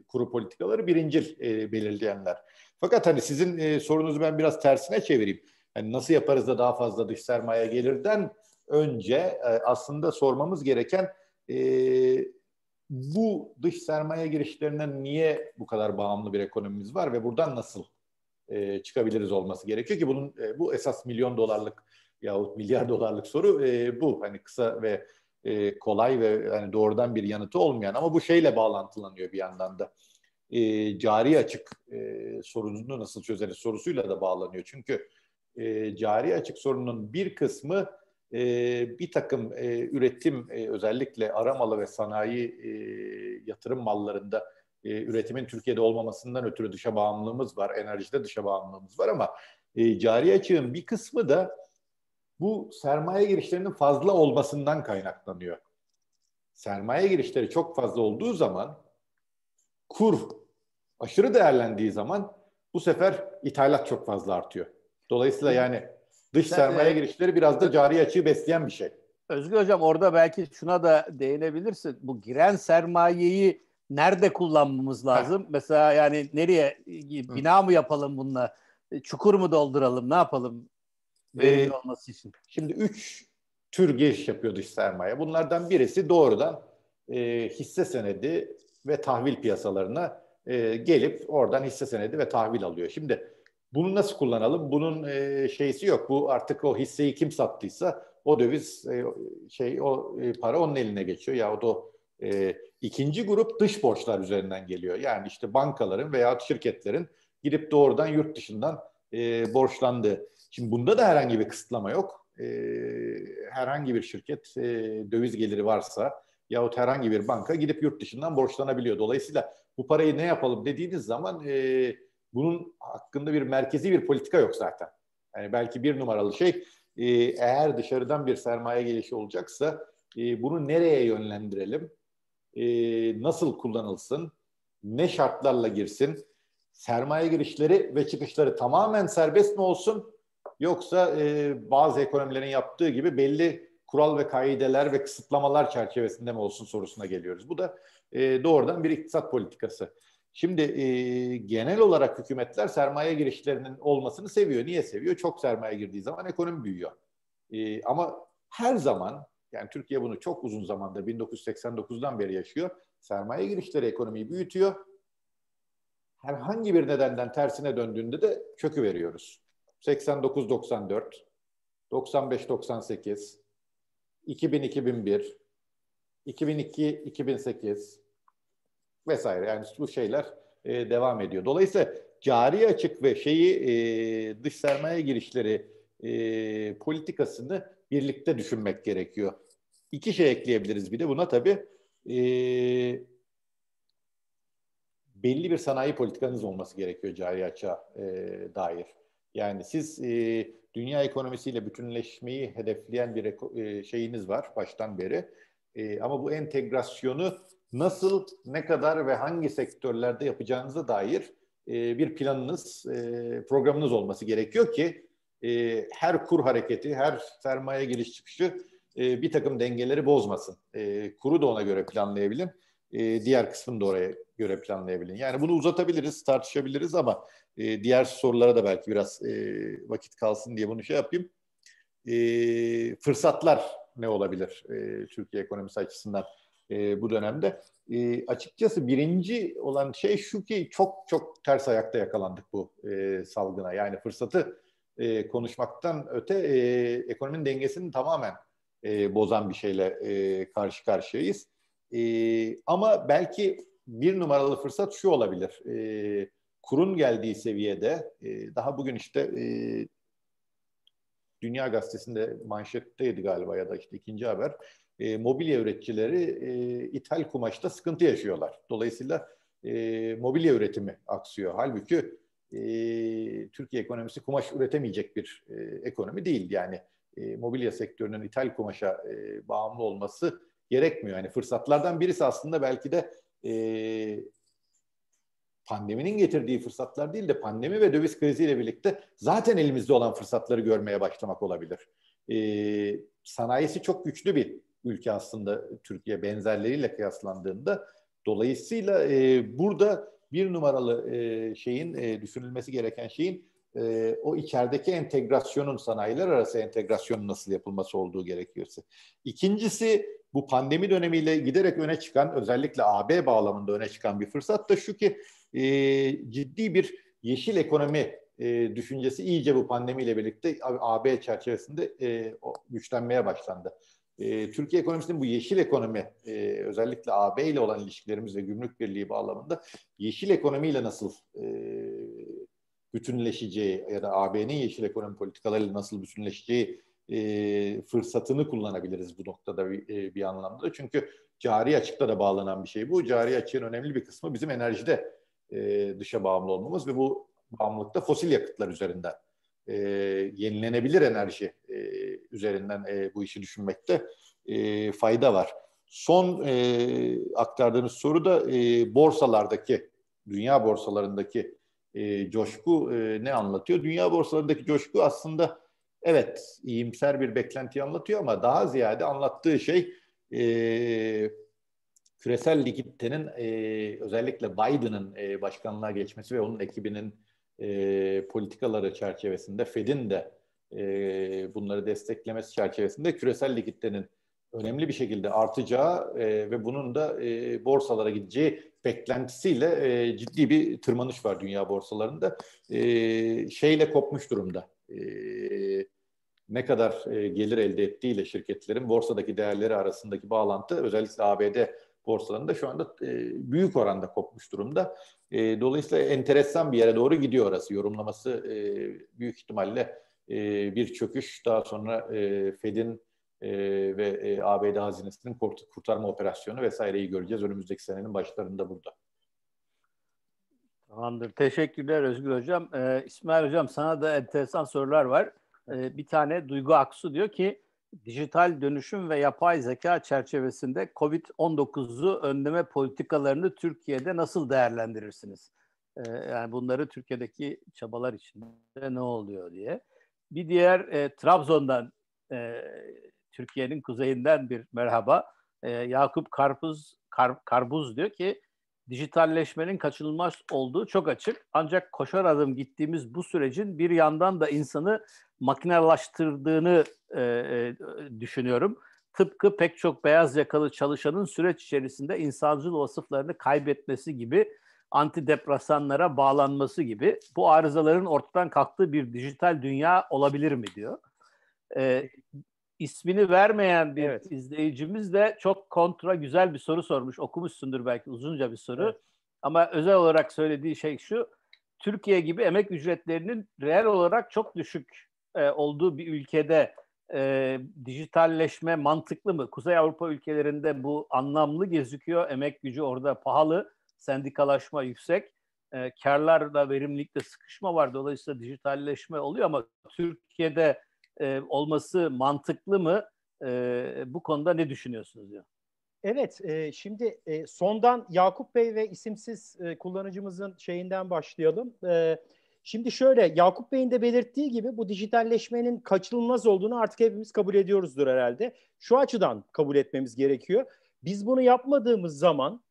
kuru politikaları birincil e, belirleyenler. Fakat hani sizin e, sorunuzu ben biraz tersine çevireyim hani nasıl yaparız da daha fazla dış sermaye gelirden önce e, aslında sormamız gereken e, bu dış sermaye girişlerinden niye bu kadar bağımlı bir ekonomimiz var ve buradan nasıl e, çıkabiliriz olması gerekiyor ki bunun e, bu esas milyon dolarlık yahut milyar dolarlık soru e, bu hani kısa ve e, kolay ve hani doğrudan bir yanıtı olmayan ama bu şeyle bağlantılanıyor bir yandan da e, cari açık e, sorununu nasıl çözeriz sorusuyla da bağlanıyor çünkü e, cari açık sorunun bir kısmı e, bir takım e, üretim e, özellikle aramalı ve sanayi e, yatırım mallarında e, üretimin Türkiye'de olmamasından ötürü dışa bağımlılığımız var, enerjide dışa bağımlılığımız var ama e, cari açığın bir kısmı da bu sermaye girişlerinin fazla olmasından kaynaklanıyor. Sermaye girişleri çok fazla olduğu zaman kur aşırı değerlendiği zaman bu sefer ithalat çok fazla artıyor. Dolayısıyla yani dış sermaye e, girişleri biraz da cari açığı besleyen bir şey. Özgür Hocam orada belki şuna da değinebilirsin. Bu giren sermayeyi nerede kullanmamız lazım? Ha. Mesela yani nereye e, bina mı yapalım bununla? E, çukur mu dolduralım? Ne yapalım? ee, olması için. Şimdi üç tür giriş yapıyor dış sermaye. Bunlardan birisi doğrudan e, hisse senedi ve tahvil piyasalarına e, gelip oradan hisse senedi ve tahvil alıyor. Şimdi bunu nasıl kullanalım? Bunun e, şeysi yok. Bu artık o hisseyi kim sattıysa o döviz e, şey o e, para onun eline geçiyor. Ya o da e, ikinci grup dış borçlar üzerinden geliyor. Yani işte bankaların veya şirketlerin gidip doğrudan yurt dışından e, borçlandığı. Şimdi bunda da herhangi bir kısıtlama yok. E, herhangi bir şirket e, döviz geliri varsa yahut herhangi bir banka gidip yurt dışından borçlanabiliyor. Dolayısıyla bu parayı ne yapalım dediğiniz zaman e, bunun hakkında bir merkezi bir politika yok zaten. Yani belki bir numaralı şey e, eğer dışarıdan bir sermaye gelişi olacaksa e, bunu nereye yönlendirelim, e, nasıl kullanılsın, ne şartlarla girsin, sermaye girişleri ve çıkışları tamamen serbest mi olsun yoksa bazı ekonomilerin yaptığı gibi belli kural ve kaideler ve kısıtlamalar çerçevesinde mi olsun sorusuna geliyoruz. Bu da doğrudan bir iktisat politikası. Şimdi e, genel olarak hükümetler sermaye girişlerinin olmasını seviyor. Niye seviyor? Çok sermaye girdiği zaman ekonomi büyüyor. E, ama her zaman yani Türkiye bunu çok uzun zamanda 1989'dan beri yaşıyor. Sermaye girişleri ekonomiyi büyütüyor. Herhangi bir nedenden tersine döndüğünde de kökü veriyoruz. 89-94, 95-98, 2000-2001, 2002-2008, vesaire. Yani bu şeyler e, devam ediyor. Dolayısıyla cari açık ve şeyi e, dış sermaye girişleri e, politikasını birlikte düşünmek gerekiyor. İki şey ekleyebiliriz bir de buna tabii e, belli bir sanayi politikanız olması gerekiyor cari açığa e, dair. Yani siz e, dünya ekonomisiyle bütünleşmeyi hedefleyen bir e, şeyiniz var baştan beri. E, ama bu entegrasyonu nasıl, ne kadar ve hangi sektörlerde yapacağınıza dair e, bir planınız, e, programınız olması gerekiyor ki e, her kur hareketi, her sermaye giriş çıkışı e, bir takım dengeleri bozmasın. E, kuru da ona göre planlayabilin, e, diğer kısmını da oraya göre planlayabilin. Yani bunu uzatabiliriz, tartışabiliriz ama e, diğer sorulara da belki biraz e, vakit kalsın diye bunu şey yapayım. E, fırsatlar ne olabilir e, Türkiye ekonomisi açısından? e, bu dönemde. E, açıkçası birinci olan şey şu ki çok çok ters ayakta yakalandık bu e, salgına. Yani fırsatı e, konuşmaktan öte e, ekonominin dengesini tamamen e, bozan bir şeyle e, karşı karşıyayız. E, ama belki bir numaralı fırsat şu olabilir. E, kurun geldiği seviyede e, daha bugün işte e, Dünya Gazetesi'nde manşetteydi galiba ya da işte ikinci haber e, mobilya üreticileri e, ithal kumaşta sıkıntı yaşıyorlar. Dolayısıyla e, mobilya üretimi aksıyor. Halbuki e, Türkiye ekonomisi kumaş üretemeyecek bir e, ekonomi değil. Yani e, mobilya sektörünün ithal kumaşa e, bağımlı olması gerekmiyor. Yani fırsatlardan birisi aslında belki de e, pandeminin getirdiği fırsatlar değil de pandemi ve döviz kriziyle birlikte zaten elimizde olan fırsatları görmeye başlamak olabilir. E, sanayisi çok güçlü bir ülke aslında Türkiye benzerleriyle kıyaslandığında. Dolayısıyla e, burada bir numaralı e, şeyin e, düşünülmesi gereken şeyin e, o içerideki entegrasyonun sanayiler arası entegrasyonun nasıl yapılması olduğu gerekiyorsa. İkincisi bu pandemi dönemiyle giderek öne çıkan özellikle AB bağlamında öne çıkan bir fırsat da şu ki e, ciddi bir yeşil ekonomi e, düşüncesi iyice bu pandemiyle birlikte AB çerçevesinde e, güçlenmeye başlandı e, Türkiye ekonomisinin bu yeşil ekonomi e, özellikle AB ile olan ilişkilerimiz ve gümrük birliği bağlamında yeşil ekonomiyle nasıl e, bütünleşeceği ya da AB'nin yeşil ekonomi politikalarıyla nasıl bütünleşeceği e, fırsatını kullanabiliriz bu noktada bir, e, bir anlamda. Çünkü cari açıkta da bağlanan bir şey bu. Cari açığın önemli bir kısmı bizim enerjide e, dışa bağımlı olmamız ve bu bağımlılıkta fosil yakıtlar üzerinden e, yenilenebilir enerji e, üzerinden e, bu işi düşünmekte e, fayda var. Son e, aktardığınız soru da e, borsalardaki, dünya borsalarındaki e, coşku e, ne anlatıyor? Dünya borsalarındaki coşku aslında evet iyimser bir beklenti anlatıyor ama daha ziyade anlattığı şey e, küresel likiditenin e, özellikle Biden'ın e, başkanlığa geçmesi ve onun ekibinin e, politikaları çerçevesinde Fed'in de e, bunları desteklemesi çerçevesinde küresel likiditenin önemli bir şekilde artacağı e, ve bunun da e, borsalara gideceği beklentisiyle e, ciddi bir tırmanış var dünya borsalarında. E, şeyle kopmuş durumda. E, ne kadar e, gelir elde ettiğiyle şirketlerin borsadaki değerleri arasındaki bağlantı özellikle ABD borsalarında şu anda e, büyük oranda kopmuş durumda. E, dolayısıyla enteresan bir yere doğru gidiyor orası. Yorumlaması e, büyük ihtimalle e, bir çöküş. Daha sonra e, Fed'in e, ve e, ABD hazinesinin kurt kurtarma operasyonu vesaireyi göreceğiz önümüzdeki senenin başlarında burada. Tamamdır. Teşekkürler Özgür Hocam. Ee, İsmail Hocam sana da enteresan sorular var. Ee, bir tane Duygu Aksu diyor ki dijital dönüşüm ve yapay zeka çerçevesinde COVID-19'u önleme politikalarını Türkiye'de nasıl değerlendirirsiniz? Ee, yani bunları Türkiye'deki çabalar içinde ne oluyor diye. Bir diğer e, Trabzon'dan, e, Türkiye'nin kuzeyinden bir merhaba. E, Yakup Karpuz, Kar, Karbuz diyor ki, dijitalleşmenin kaçınılmaz olduğu çok açık. Ancak koşar adım gittiğimiz bu sürecin bir yandan da insanı makinalaştırdığını e, e, düşünüyorum. Tıpkı pek çok beyaz yakalı çalışanın süreç içerisinde insancıl vasıflarını kaybetmesi gibi antidepresanlara bağlanması gibi bu arızaların ortadan kalktığı bir dijital dünya olabilir mi diyor. E, ismini vermeyen bir evet. izleyicimiz de çok kontra güzel bir soru sormuş. Okumuşsundur belki uzunca bir soru. Evet. Ama özel olarak söylediği şey şu. Türkiye gibi emek ücretlerinin reel olarak çok düşük e, olduğu bir ülkede e, dijitalleşme mantıklı mı? Kuzey Avrupa ülkelerinde bu anlamlı gözüküyor. Emek gücü orada pahalı, sendikalaşma yüksek, e, karlarda verimlilikte sıkışma var. Dolayısıyla dijitalleşme oluyor ama Türkiye'de e, olması mantıklı mı? E, bu konuda ne düşünüyorsunuz? Diyor. Evet, e, şimdi e, sondan Yakup Bey ve isimsiz e, kullanıcımızın şeyinden başlayalım. Evet Şimdi şöyle Yakup Bey'in de belirttiği gibi bu dijitalleşmenin kaçınılmaz olduğunu artık hepimiz kabul ediyoruzdur herhalde. Şu açıdan kabul etmemiz gerekiyor. Biz bunu yapmadığımız zaman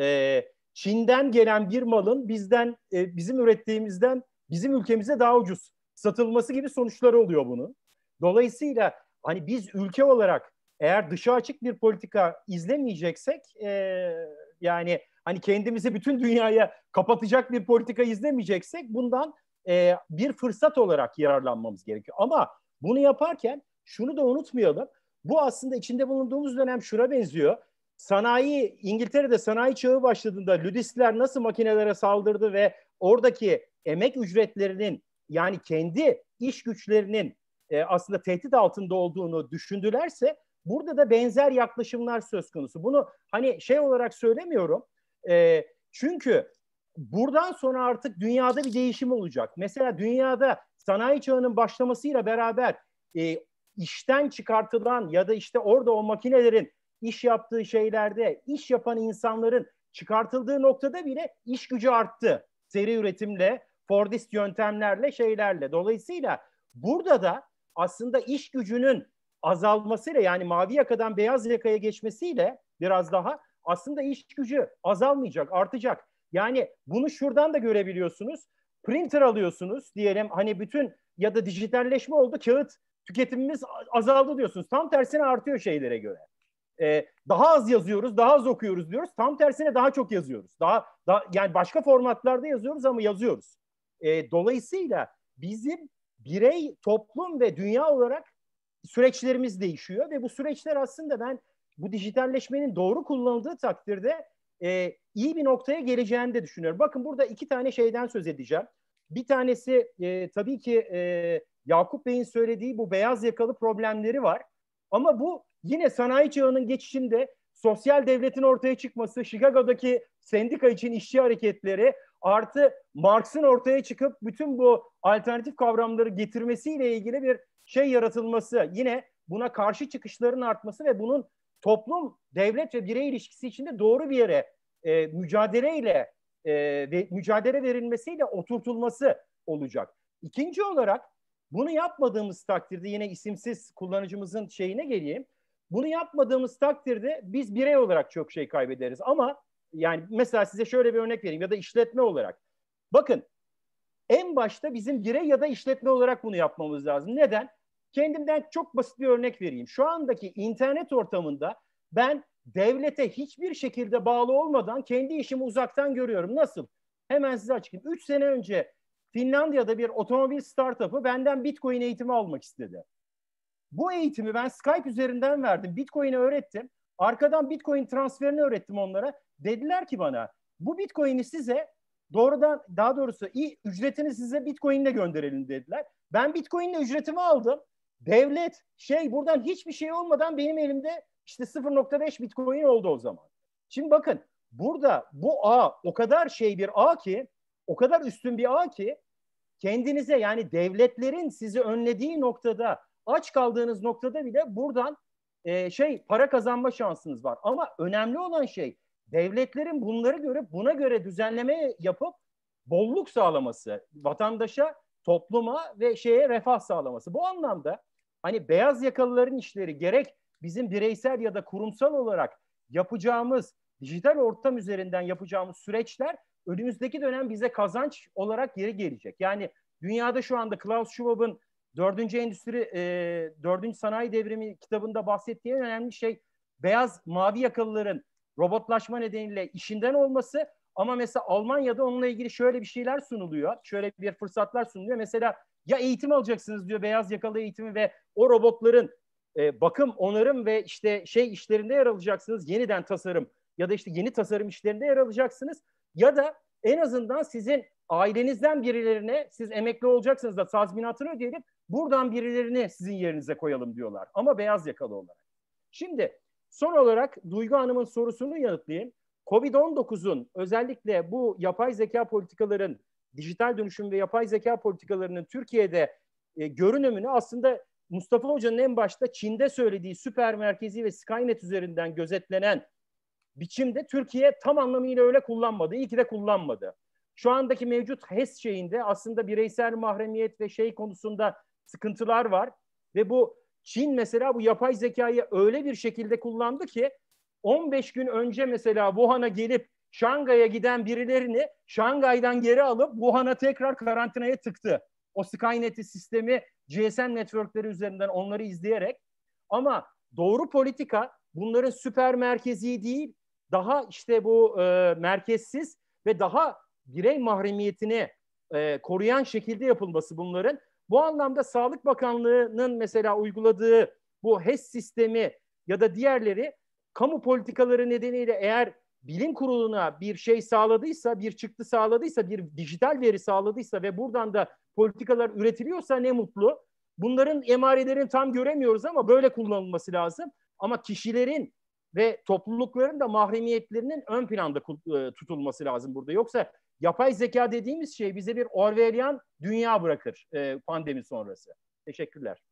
e, Çin'den gelen bir malın bizden e, bizim ürettiğimizden bizim ülkemize daha ucuz satılması gibi sonuçları oluyor bunun. Dolayısıyla hani biz ülke olarak eğer dışa açık bir politika izlemeyeceksek e, yani hani kendimizi bütün dünyaya kapatacak bir politika izlemeyeceksek bundan e, bir fırsat olarak yararlanmamız gerekiyor. Ama bunu yaparken şunu da unutmayalım. Bu aslında içinde bulunduğumuz dönem şuna benziyor. Sanayi, İngiltere'de sanayi çağı başladığında Lüdistler nasıl makinelere saldırdı ve oradaki emek ücretlerinin yani kendi iş güçlerinin e, aslında tehdit altında olduğunu düşündülerse burada da benzer yaklaşımlar söz konusu. Bunu hani şey olarak söylemiyorum. E, çünkü buradan sonra artık dünyada bir değişim olacak. Mesela dünyada sanayi çağının başlamasıyla beraber e, işten çıkartılan ya da işte orada o makinelerin iş yaptığı şeylerde iş yapan insanların çıkartıldığı noktada bile iş gücü arttı. Seri üretimle, Fordist yöntemlerle, şeylerle. Dolayısıyla burada da aslında iş gücünün azalmasıyla yani mavi yakadan beyaz yakaya geçmesiyle biraz daha aslında iş gücü azalmayacak, artacak. Yani bunu şuradan da görebiliyorsunuz. Printer alıyorsunuz diyelim hani bütün ya da dijitalleşme oldu kağıt tüketimimiz azaldı diyorsunuz. Tam tersine artıyor şeylere göre. Ee, daha az yazıyoruz, daha az okuyoruz diyoruz. Tam tersine daha çok yazıyoruz. Daha, daha yani başka formatlarda yazıyoruz ama yazıyoruz. Ee, dolayısıyla bizim birey, toplum ve dünya olarak süreçlerimiz değişiyor ve bu süreçler aslında ben bu dijitalleşmenin doğru kullanıldığı takdirde e, iyi bir noktaya geleceğini de düşünüyorum. Bakın burada iki tane şeyden söz edeceğim. Bir tanesi e, tabii ki e, Yakup Bey'in söylediği bu beyaz yakalı problemleri var. Ama bu yine sanayi çağının geçişinde sosyal devletin ortaya çıkması, Chicago'daki sendika için işçi hareketleri artı Marx'ın ortaya çıkıp bütün bu alternatif kavramları getirmesiyle ilgili bir şey yaratılması, yine buna karşı çıkışların artması ve bunun toplum, devlet ve birey ilişkisi içinde doğru bir yere e, mücadeleyle e, ve mücadele verilmesiyle oturtulması olacak. İkinci olarak bunu yapmadığımız takdirde yine isimsiz kullanıcımızın şeyine geleyim. Bunu yapmadığımız takdirde biz birey olarak çok şey kaybederiz. Ama yani mesela size şöyle bir örnek vereyim ya da işletme olarak. Bakın en başta bizim birey ya da işletme olarak bunu yapmamız lazım. Neden? Kendimden çok basit bir örnek vereyim. Şu andaki internet ortamında ben devlete hiçbir şekilde bağlı olmadan kendi işimi uzaktan görüyorum. Nasıl? Hemen size açıklayayım. Üç sene önce Finlandiya'da bir otomobil startup'ı benden Bitcoin eğitimi almak istedi. Bu eğitimi ben Skype üzerinden verdim. Bitcoin'i öğrettim. Arkadan Bitcoin transferini öğrettim onlara. Dediler ki bana bu Bitcoin'i size doğrudan daha doğrusu ücretini size Bitcoin'le gönderelim dediler. Ben Bitcoin'le ücretimi aldım. Devlet şey buradan hiçbir şey olmadan benim elimde işte 0.5 bitcoin oldu o zaman. Şimdi bakın burada bu ağ o kadar şey bir ağ ki o kadar üstün bir ağ ki kendinize yani devletlerin sizi önlediği noktada aç kaldığınız noktada bile buradan e, şey para kazanma şansınız var. Ama önemli olan şey devletlerin bunları görüp buna göre düzenleme yapıp bolluk sağlaması, vatandaşa topluma ve şeye refah sağlaması. Bu anlamda hani beyaz yakalıların işleri gerek bizim bireysel ya da kurumsal olarak yapacağımız dijital ortam üzerinden yapacağımız süreçler önümüzdeki dönem bize kazanç olarak geri gelecek. Yani dünyada şu anda Klaus Schwab'ın dördüncü endüstri, e, dördüncü sanayi devrimi kitabında bahsettiği en önemli şey beyaz mavi yakalıların robotlaşma nedeniyle işinden olması ama mesela Almanya'da onunla ilgili şöyle bir şeyler sunuluyor. Şöyle bir fırsatlar sunuluyor. Mesela ya eğitim alacaksınız diyor beyaz yakalı eğitimi ve o robotların e, bakım, onarım ve işte şey işlerinde yer alacaksınız. Yeniden tasarım ya da işte yeni tasarım işlerinde yer alacaksınız. Ya da en azından sizin ailenizden birilerine siz emekli olacaksınız da tazminatını ödeyelim buradan birilerini sizin yerinize koyalım diyorlar. Ama beyaz yakalı olarak. Şimdi son olarak Duygu Hanım'ın sorusunu yanıtlayayım. Covid-19'un özellikle bu yapay zeka politikaların, dijital dönüşüm ve yapay zeka politikalarının Türkiye'de e, görünümünü aslında Mustafa Hoca'nın en başta Çin'de söylediği süper merkezi ve Skynet üzerinden gözetlenen biçimde Türkiye tam anlamıyla öyle kullanmadı. İyi ki de kullanmadı. Şu andaki mevcut HES şeyinde aslında bireysel mahremiyet ve şey konusunda sıkıntılar var. Ve bu Çin mesela bu yapay zekayı öyle bir şekilde kullandı ki 15 gün önce mesela Wuhan'a gelip Şangay'a giden birilerini Şangay'dan geri alıp Wuhan'a tekrar karantinaya tıktı. O Skynet'i sistemi GSM networkleri üzerinden onları izleyerek ama doğru politika bunların süper merkezi değil daha işte bu e, merkezsiz ve daha birey mahremiyetini e, koruyan şekilde yapılması bunların. Bu anlamda Sağlık Bakanlığı'nın mesela uyguladığı bu HES sistemi ya da diğerleri kamu politikaları nedeniyle eğer bilim kuruluna bir şey sağladıysa, bir çıktı sağladıysa, bir dijital veri sağladıysa ve buradan da politikalar üretiliyorsa ne mutlu. Bunların emarelerini tam göremiyoruz ama böyle kullanılması lazım. Ama kişilerin ve toplulukların da mahremiyetlerinin ön planda e, tutulması lazım burada. Yoksa yapay zeka dediğimiz şey bize bir Orwellian dünya bırakır e, pandemi sonrası. Teşekkürler.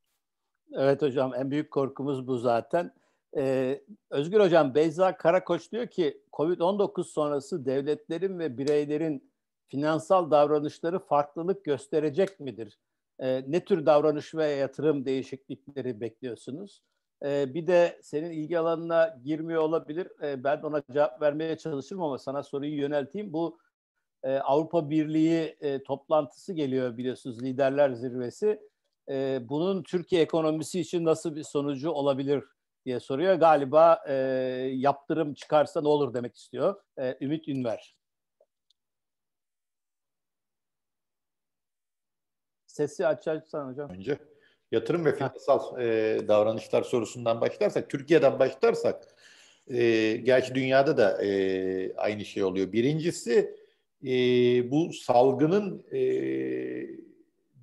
Evet hocam en büyük korkumuz bu zaten. Ee, Özgür Hocam, Beyza Karakoç diyor ki COVID-19 sonrası devletlerin ve bireylerin finansal davranışları farklılık gösterecek midir? Ee, ne tür davranış ve yatırım değişiklikleri bekliyorsunuz? Ee, bir de senin ilgi alanına girmiyor olabilir. Ee, ben ona cevap vermeye çalışırım ama sana soruyu yönelteyim. Bu e, Avrupa Birliği e, toplantısı geliyor biliyorsunuz Liderler Zirvesi. E, bunun Türkiye ekonomisi için nasıl bir sonucu olabilir? diye soruyor. Galiba e, yaptırım çıkarsa ne olur demek istiyor. E, Ümit Ünver. Sesi açarsan hocam. Önce yatırım ve finansal e, davranışlar sorusundan başlarsak, Türkiye'den başlarsak, e, gerçi dünyada da e, aynı şey oluyor. Birincisi e, bu salgının e,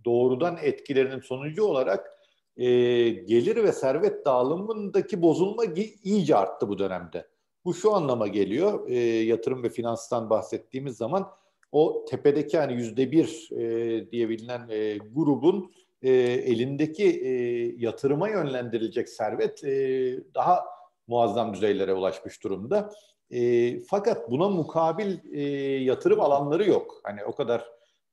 doğrudan etkilerinin sonucu olarak e, gelir ve servet dağılımındaki bozulma iyice arttı bu dönemde. Bu şu anlama geliyor e, yatırım ve finanstan bahsettiğimiz zaman o tepedeki hani yüzde bir e, diye bilinen e, grubun e, elindeki e, yatırıma yönlendirilecek servet e, daha muazzam düzeylere ulaşmış durumda. E, fakat buna mukabil e, yatırım alanları yok. Hani o kadar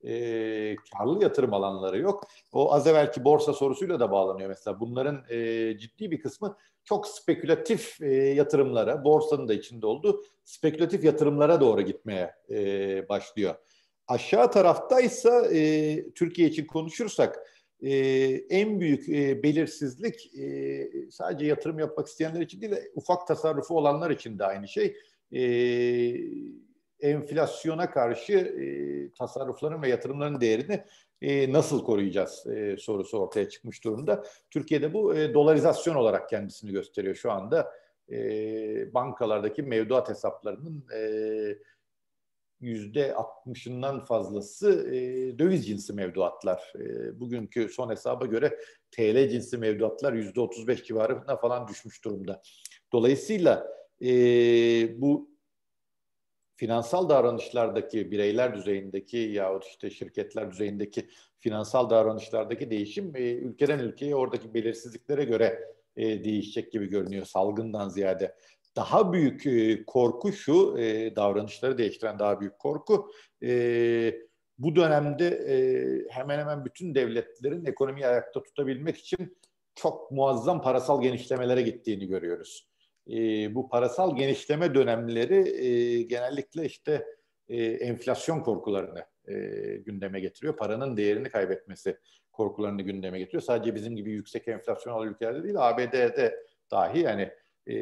e, karlı yatırım alanları yok. O az evvelki borsa sorusuyla da bağlanıyor mesela. Bunların e, ciddi bir kısmı çok spekülatif e, yatırımlara, borsanın da içinde olduğu spekülatif yatırımlara doğru gitmeye e, başlıyor. Aşağı taraftaysa e, Türkiye için konuşursak e, en büyük e, belirsizlik e, sadece yatırım yapmak isteyenler için değil, ufak tasarrufu olanlar için de aynı şey. E, enflasyona karşı e, tasarrufların ve yatırımların değerini e, nasıl koruyacağız e, sorusu ortaya çıkmış durumda. Türkiye'de bu e, dolarizasyon olarak kendisini gösteriyor şu anda. E, bankalardaki mevduat hesaplarının yüzde %60'ından fazlası e, döviz cinsi mevduatlar. E, bugünkü son hesaba göre TL cinsi mevduatlar yüzde %35 civarına falan düşmüş durumda. Dolayısıyla e, bu finansal davranışlardaki bireyler düzeyindeki yahut işte şirketler düzeyindeki finansal davranışlardaki değişim e, ülkeden ülkeye oradaki belirsizliklere göre e, değişecek gibi görünüyor salgından ziyade. Daha büyük e, korku şu, e, davranışları değiştiren daha büyük korku, e, bu dönemde e, hemen hemen bütün devletlerin ekonomiyi ayakta tutabilmek için çok muazzam parasal genişlemelere gittiğini görüyoruz e, bu parasal genişleme dönemleri e, genellikle işte e, enflasyon korkularını e, gündeme getiriyor. Paranın değerini kaybetmesi korkularını gündeme getiriyor. Sadece bizim gibi yüksek enflasyon olan ülkelerde değil, ABD'de dahi yani e,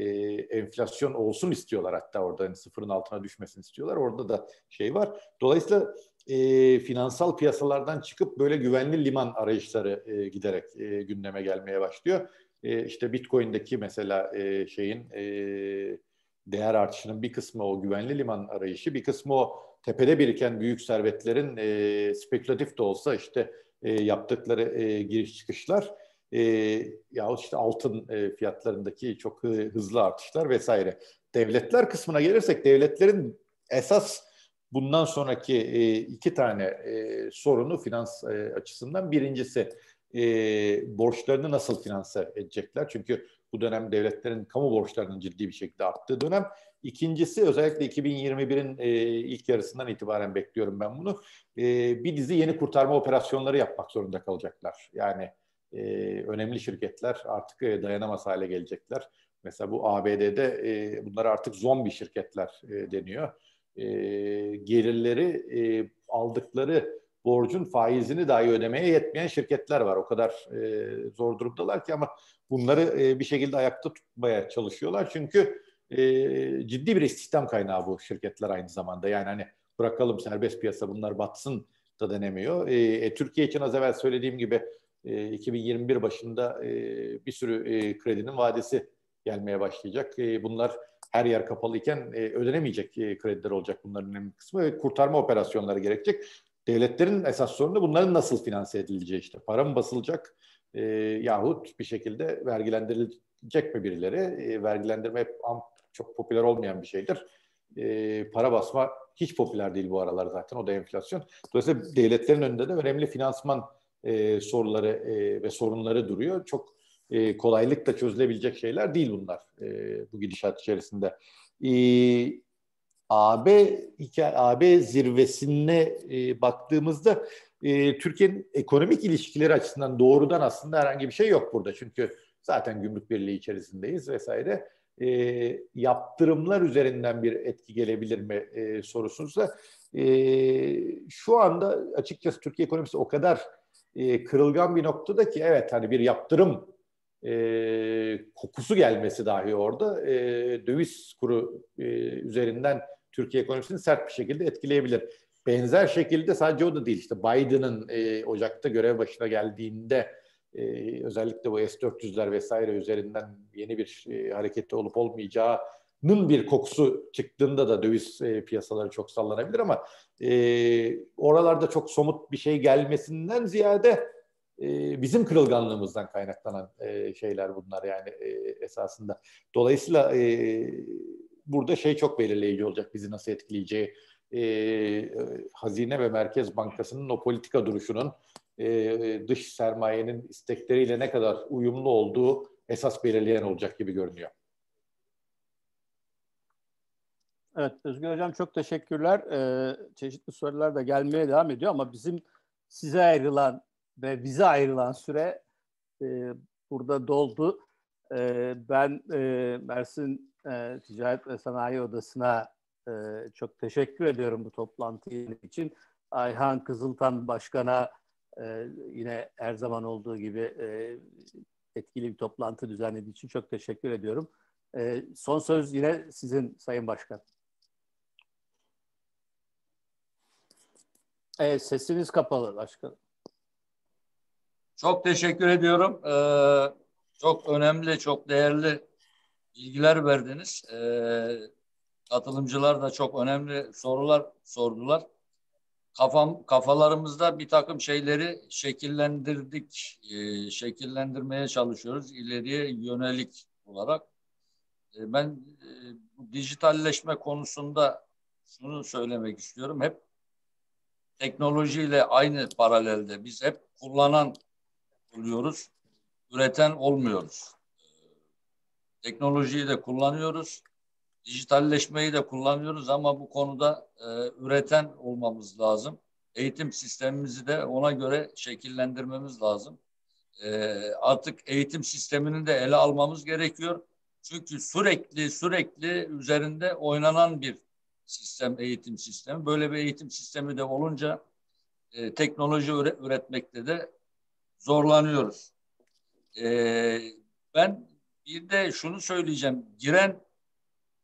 enflasyon olsun istiyorlar hatta orada hani sıfırın altına düşmesini istiyorlar. Orada da şey var. Dolayısıyla e, finansal piyasalardan çıkıp böyle güvenli liman arayışları e, giderek e, gündeme gelmeye başlıyor e, işte Bitcoin'deki mesela e, şeyin e, değer artışının bir kısmı o güvenli liman arayışı, bir kısmı o tepede biriken büyük servetlerin e, spekülatif de olsa işte e, yaptıkları e, giriş çıkışlar e, yahut işte altın e, fiyatlarındaki çok hızlı artışlar vesaire. Devletler kısmına gelirsek devletlerin esas bundan sonraki e, iki tane e, sorunu finans e, açısından birincisi e, borçlarını nasıl finanse edecekler? Çünkü bu dönem devletlerin kamu borçlarının ciddi bir şekilde arttığı dönem. İkincisi özellikle 2021'in e, ilk yarısından itibaren bekliyorum ben bunu. E, bir dizi yeni kurtarma operasyonları yapmak zorunda kalacaklar. Yani e, önemli şirketler artık e, dayanamaz hale gelecekler. Mesela bu ABD'de e, bunlar artık zombi şirketler e, deniyor. E, gelirleri e, aldıkları borcun faizini dahi ödemeye yetmeyen şirketler var. O kadar e, zor durumdalar ki ama bunları e, bir şekilde ayakta tutmaya çalışıyorlar. Çünkü e, ciddi bir istihdam kaynağı bu şirketler aynı zamanda. Yani hani bırakalım serbest piyasa bunlar batsın da denemiyor. E, e, Türkiye için az evvel söylediğim gibi e, 2021 başında e, bir sürü e, kredinin vadesi gelmeye başlayacak. E, bunlar her yer kapalıyken e, ödenemeyecek e, krediler olacak bunların önemli kısmı ve kurtarma operasyonları gerekecek. Devletlerin esas sorunu bunların nasıl finanse edileceği işte. Para mı basılacak e, yahut bir şekilde vergilendirilecek mi birileri? E, vergilendirme hep çok popüler olmayan bir şeydir. E, para basma hiç popüler değil bu aralar zaten o da enflasyon. Dolayısıyla devletlerin önünde de önemli finansman e, soruları e, ve sorunları duruyor. Çok e, kolaylıkla çözülebilecek şeyler değil bunlar e, bu gidişat içerisinde. E, AB hikaye, AB zirvesine e, baktığımızda e, Türkiye'nin ekonomik ilişkileri açısından doğrudan aslında herhangi bir şey yok burada. Çünkü zaten gümrük birliği içerisindeyiz vesaire. E, yaptırımlar üzerinden bir etki gelebilir mi e, sorusunuzda e, şu anda açıkçası Türkiye ekonomisi o kadar e, kırılgan bir noktada ki evet hani bir yaptırım e, kokusu gelmesi dahi orada e, döviz kuru e, üzerinden Türkiye ekonomisini sert bir şekilde etkileyebilir. Benzer şekilde sadece o da değil işte Biden'ın e, Ocak'ta görev başına geldiğinde e, özellikle bu S-400'ler vesaire üzerinden yeni bir e, harekette olup olmayacağı'nın bir kokusu çıktığında da döviz e, piyasaları çok sallanabilir ama e, oralarda çok somut bir şey gelmesinden ziyade ee, bizim kırılganlığımızdan kaynaklanan e, şeyler bunlar yani e, esasında. Dolayısıyla e, burada şey çok belirleyici olacak bizi nasıl etkileyeceği. Hazine ve Merkez Bankası'nın o politika duruşunun dış sermayenin istekleriyle ne kadar uyumlu olduğu esas belirleyen olacak gibi görünüyor. Evet Özgür Hocam çok teşekkürler. Ee, çeşitli sorular da gelmeye devam ediyor ama bizim size ayrılan ve bize ayrılan süre e, burada doldu. E, ben e, Mersin e, Ticaret ve Sanayi Odası'na e, çok teşekkür ediyorum bu toplantı için. Ayhan Kızıltan Başkan'a e, yine her zaman olduğu gibi e, etkili bir toplantı düzenlediği için çok teşekkür ediyorum. E, son söz yine sizin Sayın Başkan. E, sesiniz kapalı başkanım. Çok teşekkür ediyorum. Ee, çok önemli, çok değerli bilgiler verdiniz. Ee, katılımcılar da çok önemli sorular sordular. Kafam, kafalarımızda bir takım şeyleri şekillendirdik, e, şekillendirmeye çalışıyoruz ileriye yönelik olarak. E, ben e, dijitalleşme konusunda şunu söylemek istiyorum. Hep teknolojiyle aynı paralelde biz hep kullanan oluyoruz. Üreten olmuyoruz. Teknolojiyi de kullanıyoruz. Dijitalleşmeyi de kullanıyoruz ama bu konuda e, üreten olmamız lazım. Eğitim sistemimizi de ona göre şekillendirmemiz lazım. E, artık eğitim sistemini de ele almamız gerekiyor. Çünkü sürekli sürekli üzerinde oynanan bir sistem, eğitim sistemi. Böyle bir eğitim sistemi de olunca e, teknoloji üretmekte de zorlanıyoruz. Ee, ben bir de şunu söyleyeceğim. Giren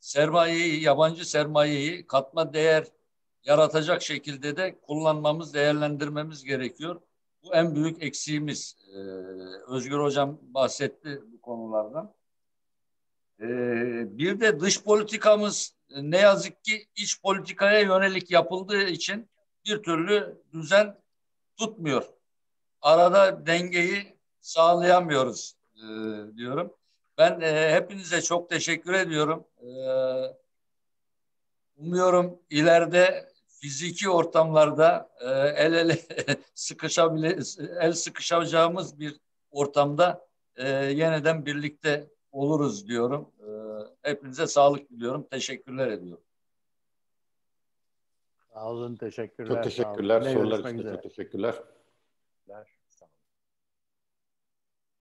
sermayeyi, yabancı sermayeyi katma değer yaratacak şekilde de kullanmamız, değerlendirmemiz gerekiyor. Bu en büyük eksiğimiz. Ee, Özgür Hocam bahsetti bu konulardan. Ee, bir de dış politikamız ne yazık ki iç politikaya yönelik yapıldığı için bir türlü düzen tutmuyor arada dengeyi sağlayamıyoruz e, diyorum. Ben e, hepinize çok teşekkür ediyorum. E, umuyorum ileride fiziki ortamlarda e, el ele sıkışabile el sıkışacağımız bir ortamda e, yeniden birlikte oluruz diyorum. E, hepinize sağlık diliyorum. Teşekkürler ediyorum. Sağ olun, teşekkürler. Çok teşekkürler. Sorular için teşekkürler.